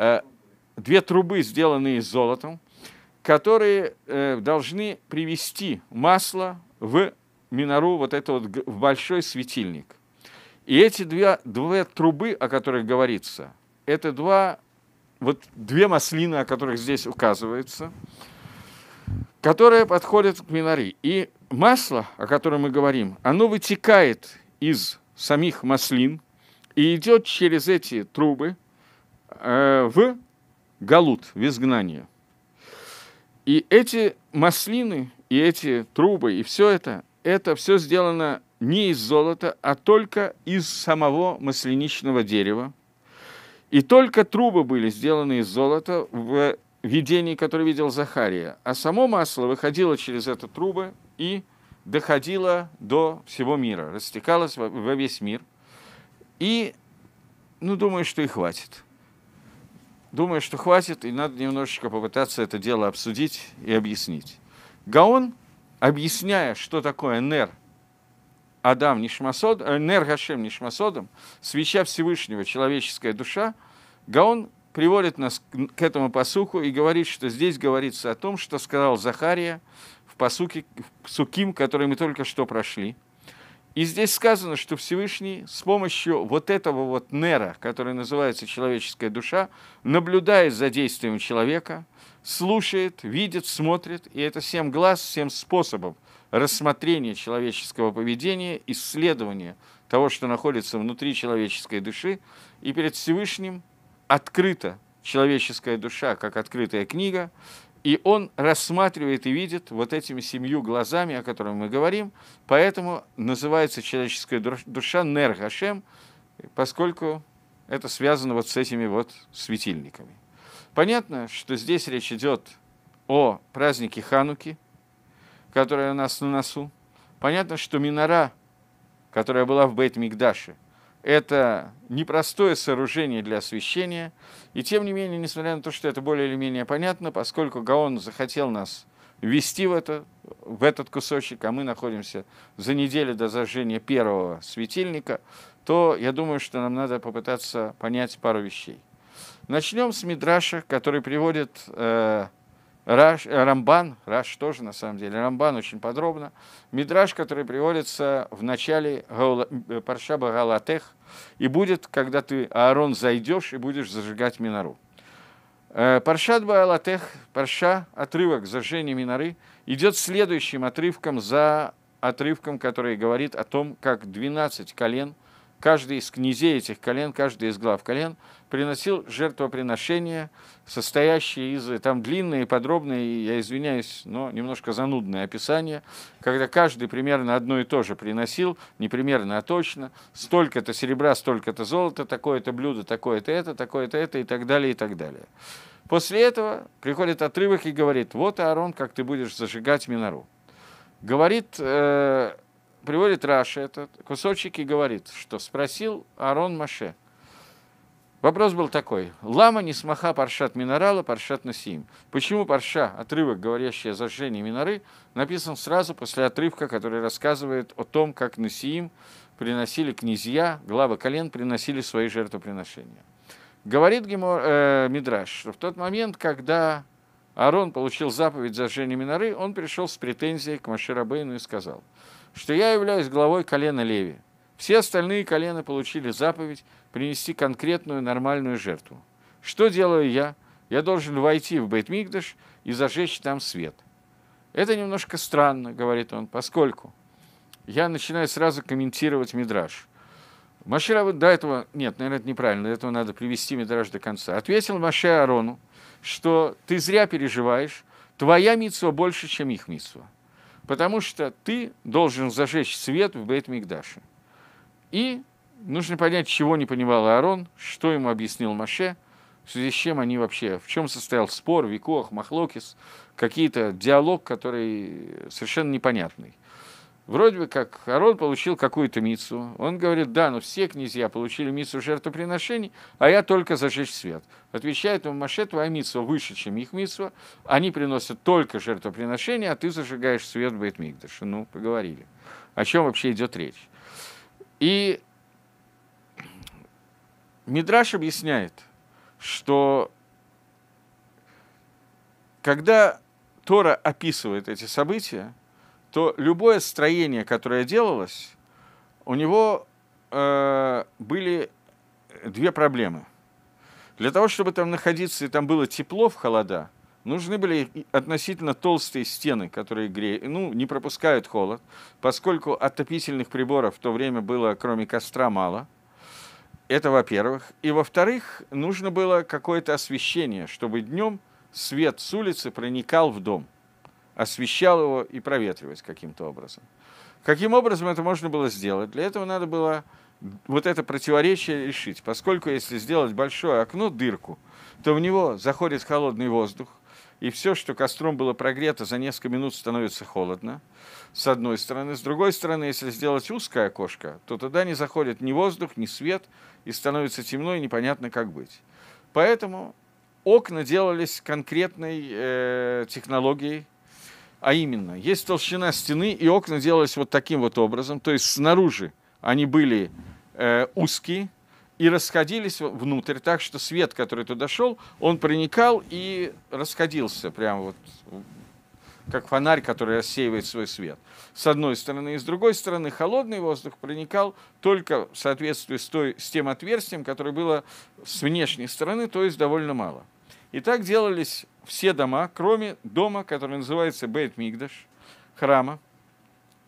Speaker 1: Э, две трубы, сделанные золотом, которые э, должны привести масло в минору, вот это вот, в большой светильник. И эти две, две трубы, о которых говорится, это два, вот две маслины, о которых здесь указывается, которые подходят к миноре. И масло, о котором мы говорим, оно вытекает из самих маслин и идет через эти трубы – Э, в Галут, в изгнание. И эти маслины, и эти трубы, и все это, это все сделано не из золота, а только из самого масляничного дерева. И только трубы были сделаны из золота в видении, которое видел Захария. А само масло выходило через эту трубы и доходило до всего мира, растекалось во весь мир. И, ну, думаю, что и хватит думаю, что хватит, и надо немножечко попытаться это дело обсудить и объяснить. Гаон, объясняя, что такое нер, Адам Нишмасод, э, нер Гашем Нишмасодом, свеча Всевышнего, человеческая душа, Гаон приводит нас к этому посуху и говорит, что здесь говорится о том, что сказал Захария в посуке, в суким, который мы только что прошли – и здесь сказано, что Всевышний с помощью вот этого вот нера, который называется человеческая душа, наблюдает за действием человека, слушает, видит, смотрит, и это семь глаз, семь способов рассмотрения человеческого поведения, исследования того, что находится внутри человеческой души, и перед Всевышним открыта человеческая душа, как открытая книга, и он рассматривает и видит вот этими семью глазами, о которых мы говорим. Поэтому называется человеческая душа Нер поскольку это связано вот с этими вот светильниками. Понятно, что здесь речь идет о празднике Хануки, который у нас на носу. Понятно, что минара, которая была в Бейт-Мигдаше – это непростое сооружение для освещения. И тем не менее, несмотря на то, что это более или менее понятно, поскольку Гаон захотел нас ввести в, это, в этот кусочек, а мы находимся за неделю до зажжения первого светильника, то я думаю, что нам надо попытаться понять пару вещей. Начнем с Мидраша, который приводит э, Раш, Рамбан, Раш тоже на самом деле, Рамбан очень подробно, Мидраш, который приводится в начале э, Паршаба Галатех, и будет, когда ты, Аарон, зайдешь и будешь зажигать минору. Э, Паршат Баалатех, Парша, отрывок зажжения миноры, идет следующим отрывком за отрывком, который говорит о том, как 12 колен – каждый из князей этих колен, каждый из глав колен приносил жертвоприношение, состоящее из... Э, там длинные, подробные, я извиняюсь, но немножко занудное описание, когда каждый примерно одно и то же приносил, не примерно, а точно, столько-то серебра, столько-то золота, такое-то блюдо, такое-то это, такое-то это и так далее, и так далее. После этого приходит отрывок и говорит, вот, Аарон, как ты будешь зажигать минору. Говорит э, приводит Раши этот кусочек и говорит, что спросил Арон Маше. Вопрос был такой. Лама не смаха паршат минорала, паршат насим. Почему парша, отрывок, говорящий о зажжении миноры, написан сразу после отрывка, который рассказывает о том, как Насим приносили князья, главы колен приносили свои жертвоприношения. Говорит Гимор, э, Мидраш, что в тот момент, когда Аарон получил заповедь зажжения миноры, он пришел с претензией к Маширабейну и сказал – что я являюсь главой колена Леви. Все остальные колена получили заповедь принести конкретную нормальную жертву. Что делаю я? Я должен войти в Бейтмикдаш и зажечь там свет. Это немножко странно, говорит он, поскольку я начинаю сразу комментировать Мидраж. Машира до этого, нет, наверное, это неправильно, до этого надо привести Мидраж до конца. Ответил Маше Арону, что ты зря переживаешь, твоя митсва больше, чем их митсва. Потому что ты должен зажечь свет в бет мигдаше И нужно понять, чего не понимал Аарон, что ему объяснил Маше, в связи с чем они вообще, в чем состоял спор, Викох, Махлокис, какие-то диалог, который совершенно непонятный. Вроде бы как Харон получил какую-то мицу. Он говорит, да, но все князья получили мицу жертвоприношений, а я только зажечь свет. Отвечает ему Маше, твоя мицу выше, чем их мицу. Они приносят только жертвоприношения, а ты зажигаешь свет в Бейтмигдаше. Ну, поговорили. О чем вообще идет речь? И Мидраш объясняет, что когда Тора описывает эти события, то любое строение, которое делалось, у него э, были две проблемы. Для того, чтобы там находиться и там было тепло в холода, нужны были относительно толстые стены, которые греют, ну, не пропускают холод, поскольку отопительных приборов в то время было, кроме костра, мало. Это во-первых. И во-вторых, нужно было какое-то освещение, чтобы днем свет с улицы проникал в дом – освещал его и проветривать каким-то образом. Каким образом это можно было сделать? Для этого надо было вот это противоречие решить, поскольку если сделать большое окно, дырку, то в него заходит холодный воздух, и все, что костром было прогрето, за несколько минут становится холодно, с одной стороны. С другой стороны, если сделать узкое окошко, то туда не заходит ни воздух, ни свет, и становится темно, и непонятно, как быть. Поэтому окна делались конкретной э, технологией, а именно, есть толщина стены, и окна делались вот таким вот образом. То есть снаружи они были э, узкие и расходились внутрь, так что свет, который туда шел, он проникал и расходился прямо вот как фонарь, который рассеивает свой свет. С одной стороны. И с другой стороны, холодный воздух проникал только в соответствии с, той, с тем отверстием, которое было с внешней стороны, то есть довольно мало. И так делались все дома, кроме дома, который называется Бейт Мигдаш, храма,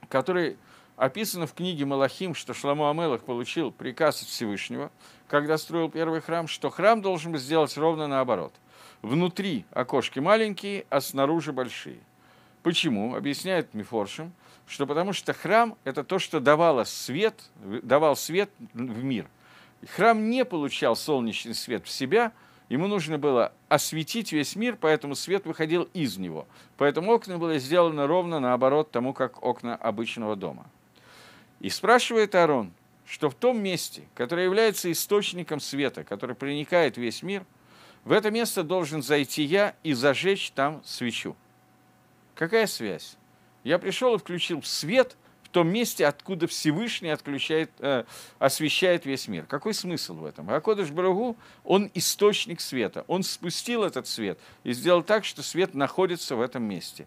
Speaker 1: который описано в книге Малахим, что Шламу Амелах получил приказ от Всевышнего, когда строил первый храм, что храм должен был сделать ровно наоборот. Внутри окошки маленькие, а снаружи большие. Почему? Объясняет Мифоршим, что потому что храм – это то, что давало свет, давал свет в мир. Храм не получал солнечный свет в себя – Ему нужно было осветить весь мир, поэтому свет выходил из него. Поэтому окна были сделаны ровно наоборот тому, как окна обычного дома. И спрашивает Арон, что в том месте, которое является источником света, который проникает весь мир, в это место должен зайти я и зажечь там свечу. Какая связь? Я пришел и включил свет – том месте, откуда Всевышний отключает, э, освещает весь мир. Какой смысл в этом? Акодыш Барагу, он источник света. Он спустил этот свет и сделал так, что свет находится в этом месте.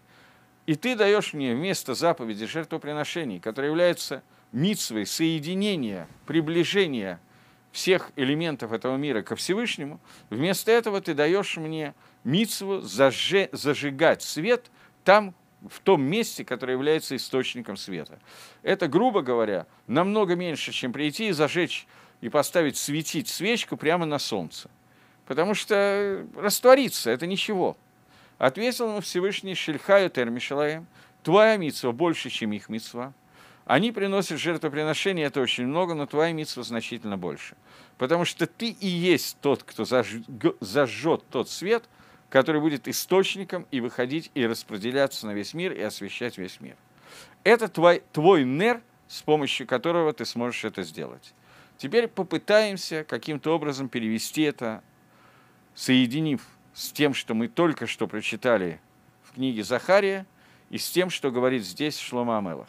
Speaker 1: И ты даешь мне вместо заповеди жертвоприношений, которое является митсвой соединения, приближения всех элементов этого мира ко Всевышнему, вместо этого ты даешь мне митсву зажигать свет там, в том месте, которое является источником света. Это, грубо говоря, намного меньше, чем прийти и зажечь и поставить светить свечку прямо на солнце. Потому что раствориться – это ничего. Ответил ему Всевышний Шельхаю Термишалаем, твоя митцва больше, чем их митцва. Они приносят жертвоприношения, это очень много, но твоя митцва значительно больше. Потому что ты и есть тот, кто зажжет тот свет – который будет источником и выходить, и распределяться на весь мир, и освещать весь мир. Это твой, твой нер, с помощью которого ты сможешь это сделать. Теперь попытаемся каким-то образом перевести это, соединив с тем, что мы только что прочитали в книге Захария, и с тем, что говорит здесь Шлома Амелах.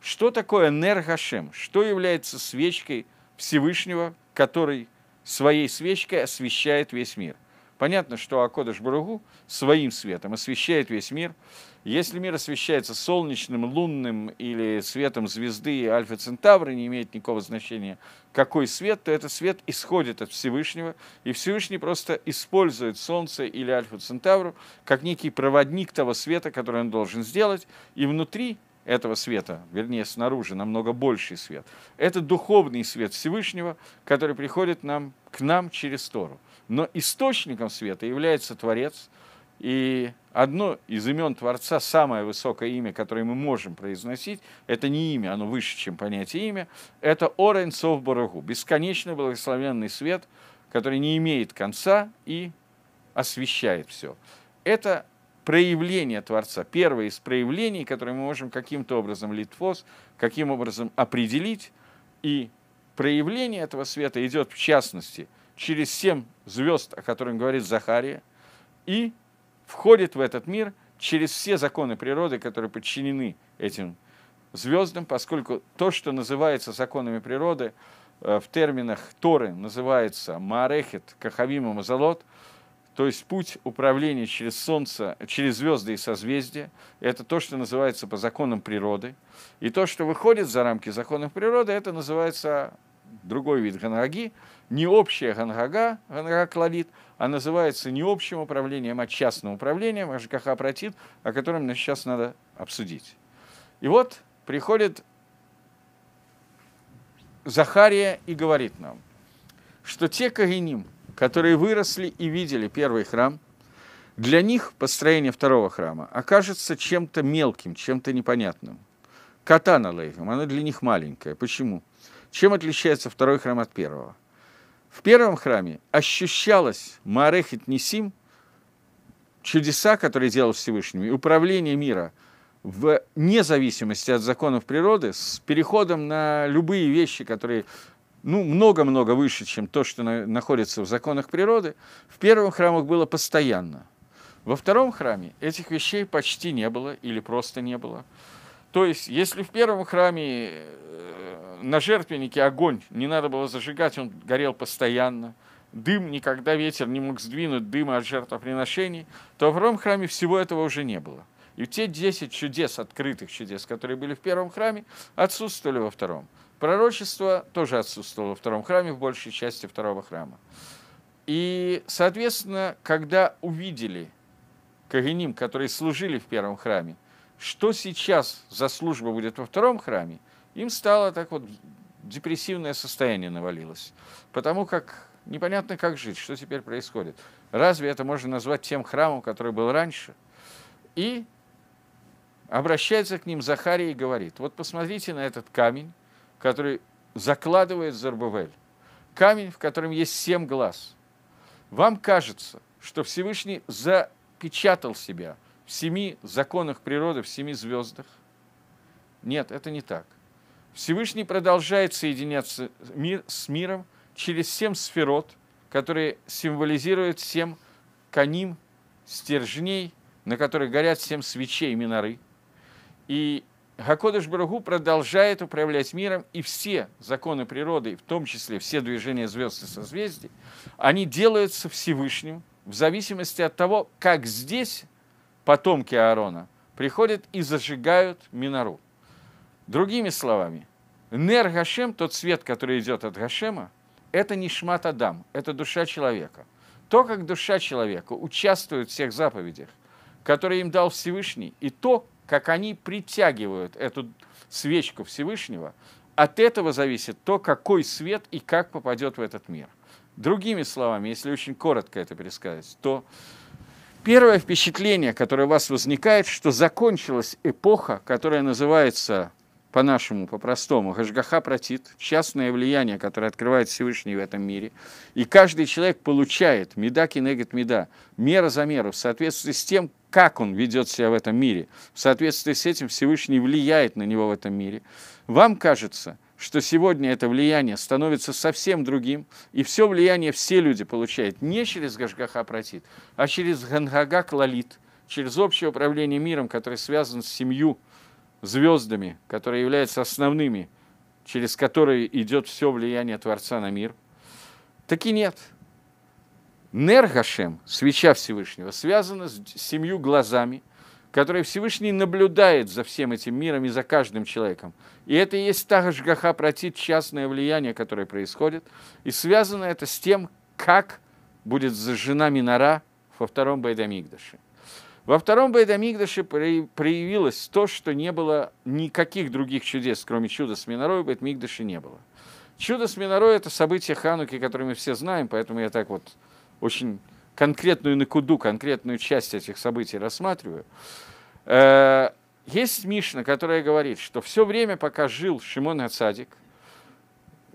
Speaker 1: Что такое Нер гашем? Что является свечкой Всевышнего, который своей свечкой освещает весь мир – Понятно, что Акодыш Баругу своим светом освещает весь мир. Если мир освещается солнечным, лунным или светом звезды Альфа Центавра не имеет никакого значения, какой свет, то этот свет исходит от Всевышнего, и Всевышний просто использует Солнце или Альфа Центавру как некий проводник того света, который он должен сделать, и внутри этого света, вернее, снаружи, намного больший свет. Это духовный свет Всевышнего, который приходит нам, к нам через Тору. Но источником света является Творец. И одно из имен Творца, самое высокое имя, которое мы можем произносить, это не имя, оно выше, чем понятие имя, это Орен Сов Барагу, бесконечный благословенный свет, который не имеет конца и освещает все. Это проявление Творца, первое из проявлений, которое мы можем каким-то образом литфос, каким образом определить. И проявление этого света идет в частности – через семь звезд, о которых говорит Захария, и входит в этот мир через все законы природы, которые подчинены этим звездам, поскольку то, что называется законами природы, э, в терминах Торы называется Маарехет, Кахавима, Мазалот, то есть путь управления через Солнце, через звезды и созвездия, это то, что называется по законам природы. И то, что выходит за рамки законов природы, это называется другой вид ганаги, не общая ганрага, ганраклавит, а называется не общим управлением, а частным управлением, а ЖКХ Апратит, о котором нам сейчас надо обсудить. И вот приходит Захария и говорит нам, что те Кагиним, которые выросли и видели первый храм, для них построение второго храма окажется чем-то мелким, чем-то непонятным. Катана лейхам, она для них маленькая. Почему? Чем отличается второй храм от первого? в первом храме ощущалось Маарехет Нисим, чудеса, которые делал Всевышний, управление мира в независимости от законов природы, с переходом на любые вещи, которые ну, много-много выше, чем то, что на, находится в законах природы, в первом храмах было постоянно. Во втором храме этих вещей почти не было или просто не было. То есть, если в первом храме э, на жертвеннике огонь не надо было зажигать, он горел постоянно. Дым никогда ветер не мог сдвинуть дыма от жертвоприношений, то во втором храме всего этого уже не было. И те 10 чудес, открытых чудес, которые были в первом храме, отсутствовали во втором. Пророчество тоже отсутствовало во втором храме, в большей части второго храма. И, соответственно, когда увидели Кагеним, которые служили в первом храме, что сейчас за служба будет во втором храме – им стало так вот депрессивное состояние навалилось. Потому как непонятно, как жить, что теперь происходит. Разве это можно назвать тем храмом, который был раньше? И обращается к ним Захария и говорит, вот посмотрите на этот камень, который закладывает Зарбавель. Камень, в котором есть семь глаз. Вам кажется, что Всевышний запечатал себя в семи законах природы, в семи звездах? Нет, это не так. Всевышний продолжает соединяться мир, с миром через семь сферот, которые символизируют семь каним, стержней, на которых горят семь свечей миноры. И Гакодыш Барагу продолжает управлять миром, и все законы природы, в том числе все движения звезд и созвездий, они делаются Всевышним в зависимости от того, как здесь потомки Аарона приходят и зажигают минору. Другими словами, нер Гашем, тот свет, который идет от Гашема, это не шмат Адам, это душа человека. То, как душа человека участвует в всех заповедях, которые им дал Всевышний, и то, как они притягивают эту свечку Всевышнего, от этого зависит то, какой свет и как попадет в этот мир. Другими словами, если очень коротко это пересказать, то первое впечатление, которое у вас возникает, что закончилась эпоха, которая называется по-нашему, по-простому, Гашгаха протит, частное влияние, которое открывает Всевышний в этом мире. И каждый человек получает меда кинегет меда, мера за меру, в соответствии с тем, как он ведет себя в этом мире. В соответствии с этим Всевышний влияет на него в этом мире. Вам кажется, что сегодня это влияние становится совсем другим, и все влияние все люди получают не через Гашгаха протит, а через Гангага Лалит, через общее управление миром, которое связано с семью, звездами, которые являются основными, через которые идет все влияние Творца на мир, таки нет. Нер свеча Всевышнего, связана с семью глазами, которые Всевышний наблюдает за всем этим миром и за каждым человеком. И это и есть та Гашгаха протит, частное влияние, которое происходит. И связано это с тем, как будет зажжена минора во втором Байдамигдаше. Во втором Бейдамигдаше проявилось то, что не было никаких других чудес, кроме чуда с Минорой, в не было. Чудо с Минорой – это событие Хануки, которое мы все знаем, поэтому я так вот очень конкретную накуду, конкретную часть этих событий рассматриваю. Э, есть Мишна, которая говорит, что все время, пока жил Шимон Ацадик,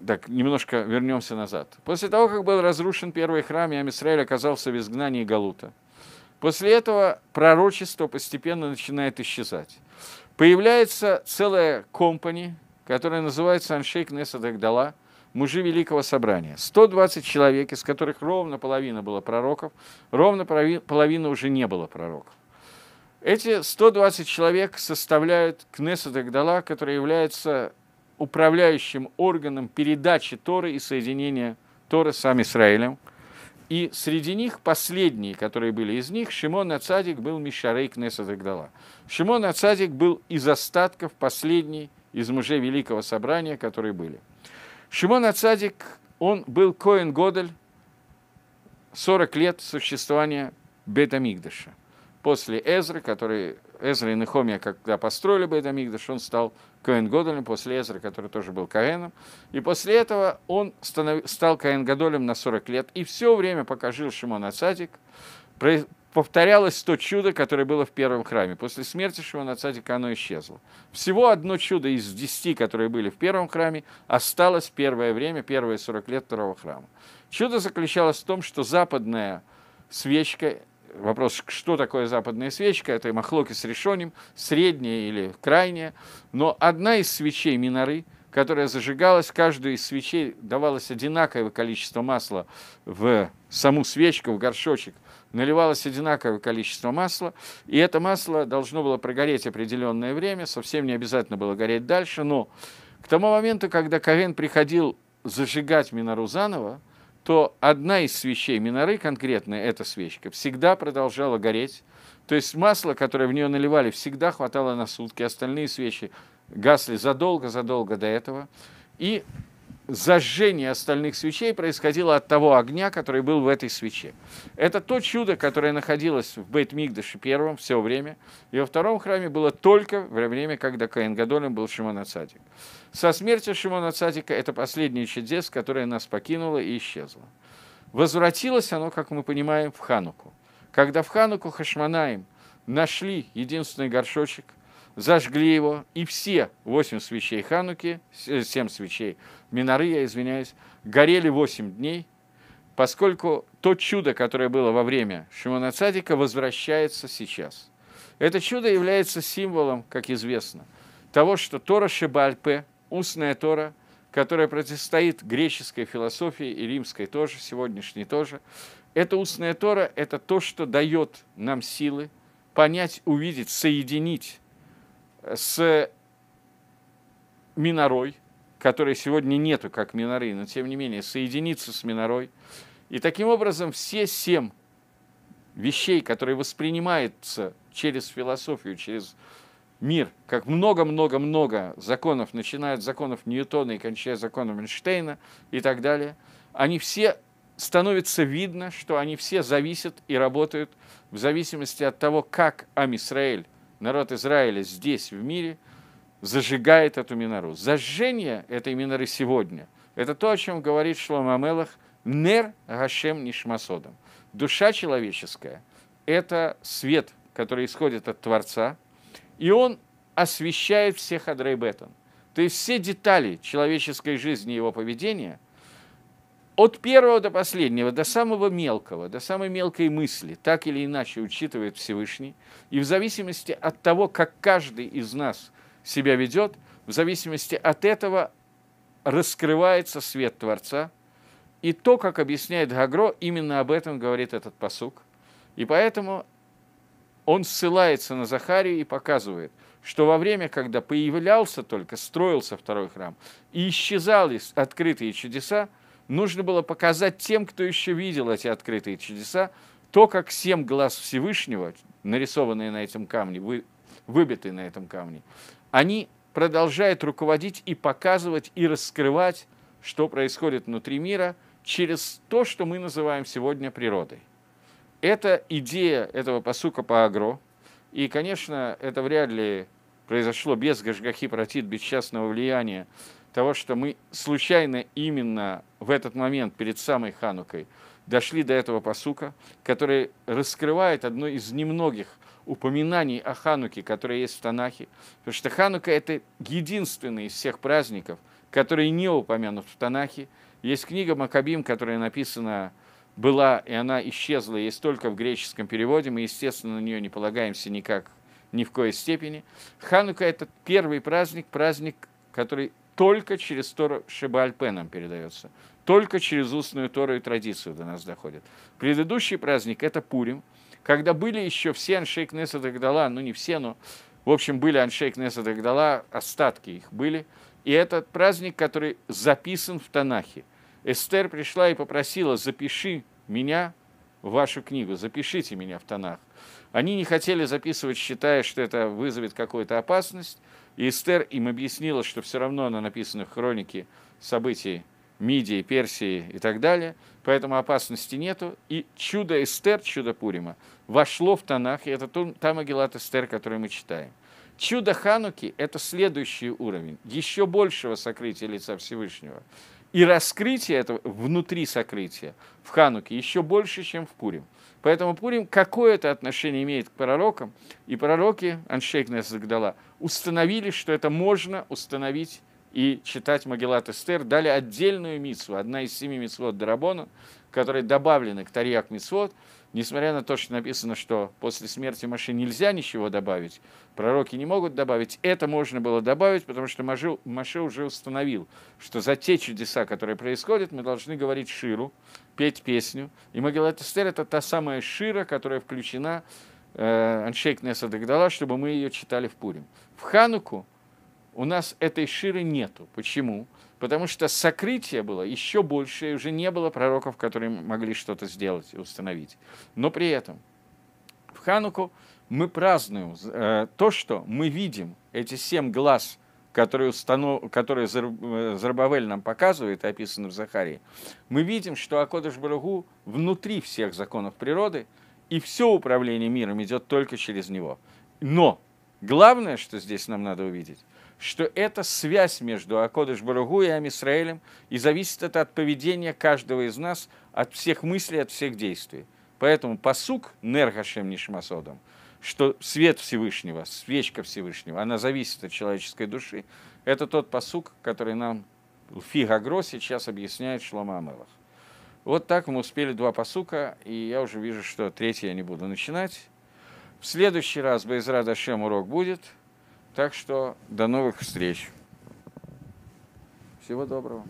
Speaker 1: так, немножко вернемся назад. После того, как был разрушен первый храм, и Амисраиль оказался в изгнании Галута – После этого пророчество постепенно начинает исчезать. Появляется целая компания, которая называется «Аншейк Несад Агдала», мужи Великого Собрания. 120 человек, из которых ровно половина было пророков, ровно половина уже не было пророков. Эти 120 человек составляют Кнесет Агдала, который является управляющим органом передачи Торы и соединения Торы с Израилем – и среди них последние, которые были из них, Шимон Ацадик был Мишарей Кнесет Агдала. Шимон Ацадик был из остатков последний из мужей Великого Собрания, которые были. Шимон Ацадик, он был Коэн Годель 40 лет существования Бетамигдыша. После Эзры, который Эзра и Нехомия, когда построили Бетамигдыш, он стал Коэн Годолем, после Эзра, который тоже был Коэном. И после этого он станов... стал Коэн Годолем на 40 лет. И все время, пока жил Шимон Ацадик, повторялось то чудо, которое было в первом храме. После смерти Шимона Цадика оно исчезло. Всего одно чудо из десяти, которые были в первом храме, осталось первое время, первые 40 лет второго храма. Чудо заключалось в том, что западная свечка Вопрос, что такое западная свечка, это махлоки с решением, средняя или крайняя. Но одна из свечей миноры, которая зажигалась, каждую из свечей давалось одинаковое количество масла в саму свечку, в горшочек, наливалось одинаковое количество масла, и это масло должно было прогореть определенное время, совсем не обязательно было гореть дальше, но к тому моменту, когда Ковен приходил зажигать Минору заново, то одна из свечей миноры, конкретно эта свечка, всегда продолжала гореть. То есть масло, которое в нее наливали, всегда хватало на сутки. Остальные свечи гасли задолго-задолго до этого. И зажжение остальных свечей происходило от того огня, который был в этой свече. Это то чудо, которое находилось в бейт мигдаше первом все время, и во втором храме было только во время, когда Каин Гадолем был Шимон Ацадик. Со смертью Шимона Цадика это последнее чудес, которое нас покинуло и исчезло. Возвратилось оно, как мы понимаем, в Хануку. Когда в Хануку Хашманаем нашли единственный горшочек, зажгли его, и все восемь свечей Хануки, э, семь свечей минары, я извиняюсь, горели восемь дней, поскольку то чудо, которое было во время Шимона Цадика, возвращается сейчас. Это чудо является символом, как известно, того, что Тора Шибальпе – устная Тора, которая противостоит греческой философии и римской тоже, сегодняшней тоже. Эта устная Тора – это то, что дает нам силы понять, увидеть, соединить э, с минорой, которой сегодня нету как миноры, но тем не менее соединиться с минорой. И таким образом все семь вещей, которые воспринимаются через философию, через мир, как много-много-много законов, начиная от законов Ньютона и кончая законом Эйнштейна и так далее, они все становятся видно, что они все зависят и работают в зависимости от того, как Амисраэль, народ Израиля здесь, в мире, зажигает эту минору. Зажжение этой миноры сегодня – это то, о чем говорит Шлома Амелах «Нер Гашем Нишмасодом». Душа человеческая – это свет, который исходит от Творца – и он освещает всех Адрей Беттон. То есть все детали человеческой жизни и его поведения, от первого до последнего, до самого мелкого, до самой мелкой мысли, так или иначе учитывает Всевышний. И в зависимости от того, как каждый из нас себя ведет, в зависимости от этого раскрывается свет Творца. И то, как объясняет Гагро, именно об этом говорит этот посук. И поэтому он ссылается на Захарию и показывает, что во время, когда появлялся только, строился второй храм, и исчезали открытые чудеса, нужно было показать тем, кто еще видел эти открытые чудеса, то, как семь глаз Всевышнего, нарисованные на этом камне, вы, выбитые на этом камне, они продолжают руководить и показывать, и раскрывать, что происходит внутри мира через то, что мы называем сегодня природой. Это идея этого посука по агро. И, конечно, это вряд ли произошло без Гашгахи Протит, без частного влияния того, что мы случайно именно в этот момент перед самой Ханукой дошли до этого посука, который раскрывает одно из немногих упоминаний о Хануке, которые есть в Танахе. Потому что Ханука – это единственный из всех праздников, который не упомянут в Танахе. Есть книга Макабим, которая написана была, и она исчезла, есть только в греческом переводе, мы, естественно, на нее не полагаемся никак, ни в коей степени. Ханука – это первый праздник, праздник, который только через Тору Шибальпе нам передается. Только через устную Тору и традицию до нас доходит. Предыдущий праздник – это Пурим, когда были еще все Аншейк Неса Дагдала, ну не все, но, в общем, были Аншейк Неса Дагдала, остатки их были. И этот праздник, который записан в Танахе – Эстер пришла и попросила, запиши меня в вашу книгу, запишите меня в Танах. Они не хотели записывать, считая, что это вызовет какую-то опасность. И Эстер им объяснила, что все равно она написана в хронике событий Мидии, Персии и так далее, поэтому опасности нету. И чудо Эстер, чудо Пурима, вошло в Танах, и это та Магеллат Эстер, которую мы читаем. Чудо Хануки – это следующий уровень, еще большего сокрытия лица Всевышнего. И раскрытие этого внутри сокрытия в Хануке еще больше, чем в Пурим. Поэтому Пурим какое-то отношение имеет к пророкам, и пророки, Аншейк нас Загдала, установили, что это можно установить и читать Магеллат Эстер, дали отдельную митсу, одна из семи митсвот Дарабона, которые добавлены к Тарьяк Митсвот – несмотря на то, что написано, что после смерти Маши нельзя ничего добавить, пророки не могут добавить, это можно было добавить, потому что Маше, Маше уже установил, что за те чудеса, которые происходят, мы должны говорить Ширу, петь песню. И Магилат Эстер – это та самая Шира, которая включена э, Аншейк Неса Дагдала, чтобы мы ее читали в Пурим. В Хануку у нас этой Ширы нету. Почему? потому что сокрытие было еще больше, и уже не было пророков, которые могли что-то сделать и установить. Но при этом в Хануку мы празднуем э, то, что мы видим, эти семь глаз, которые, установ... которые Зарбавель э, нам показывает, описаны в Захарии, мы видим, что Акодыш Барагу внутри всех законов природы, и все управление миром идет только через него. Но главное, что здесь нам надо увидеть – что это связь между Акодыш Баругу и Амисраэлем, и зависит это от поведения каждого из нас, от всех мыслей, от всех действий. Поэтому посук нергашем нишмасодом, что свет Всевышнего, свечка Всевышнего, она зависит от человеческой души, это тот посук, который нам Фигагро сейчас объясняет Шлома Амелах. Вот так мы успели два посука, и я уже вижу, что третий я не буду начинать. В следующий раз Байзра Дашем урок будет – так что до новых встреч. Всего доброго.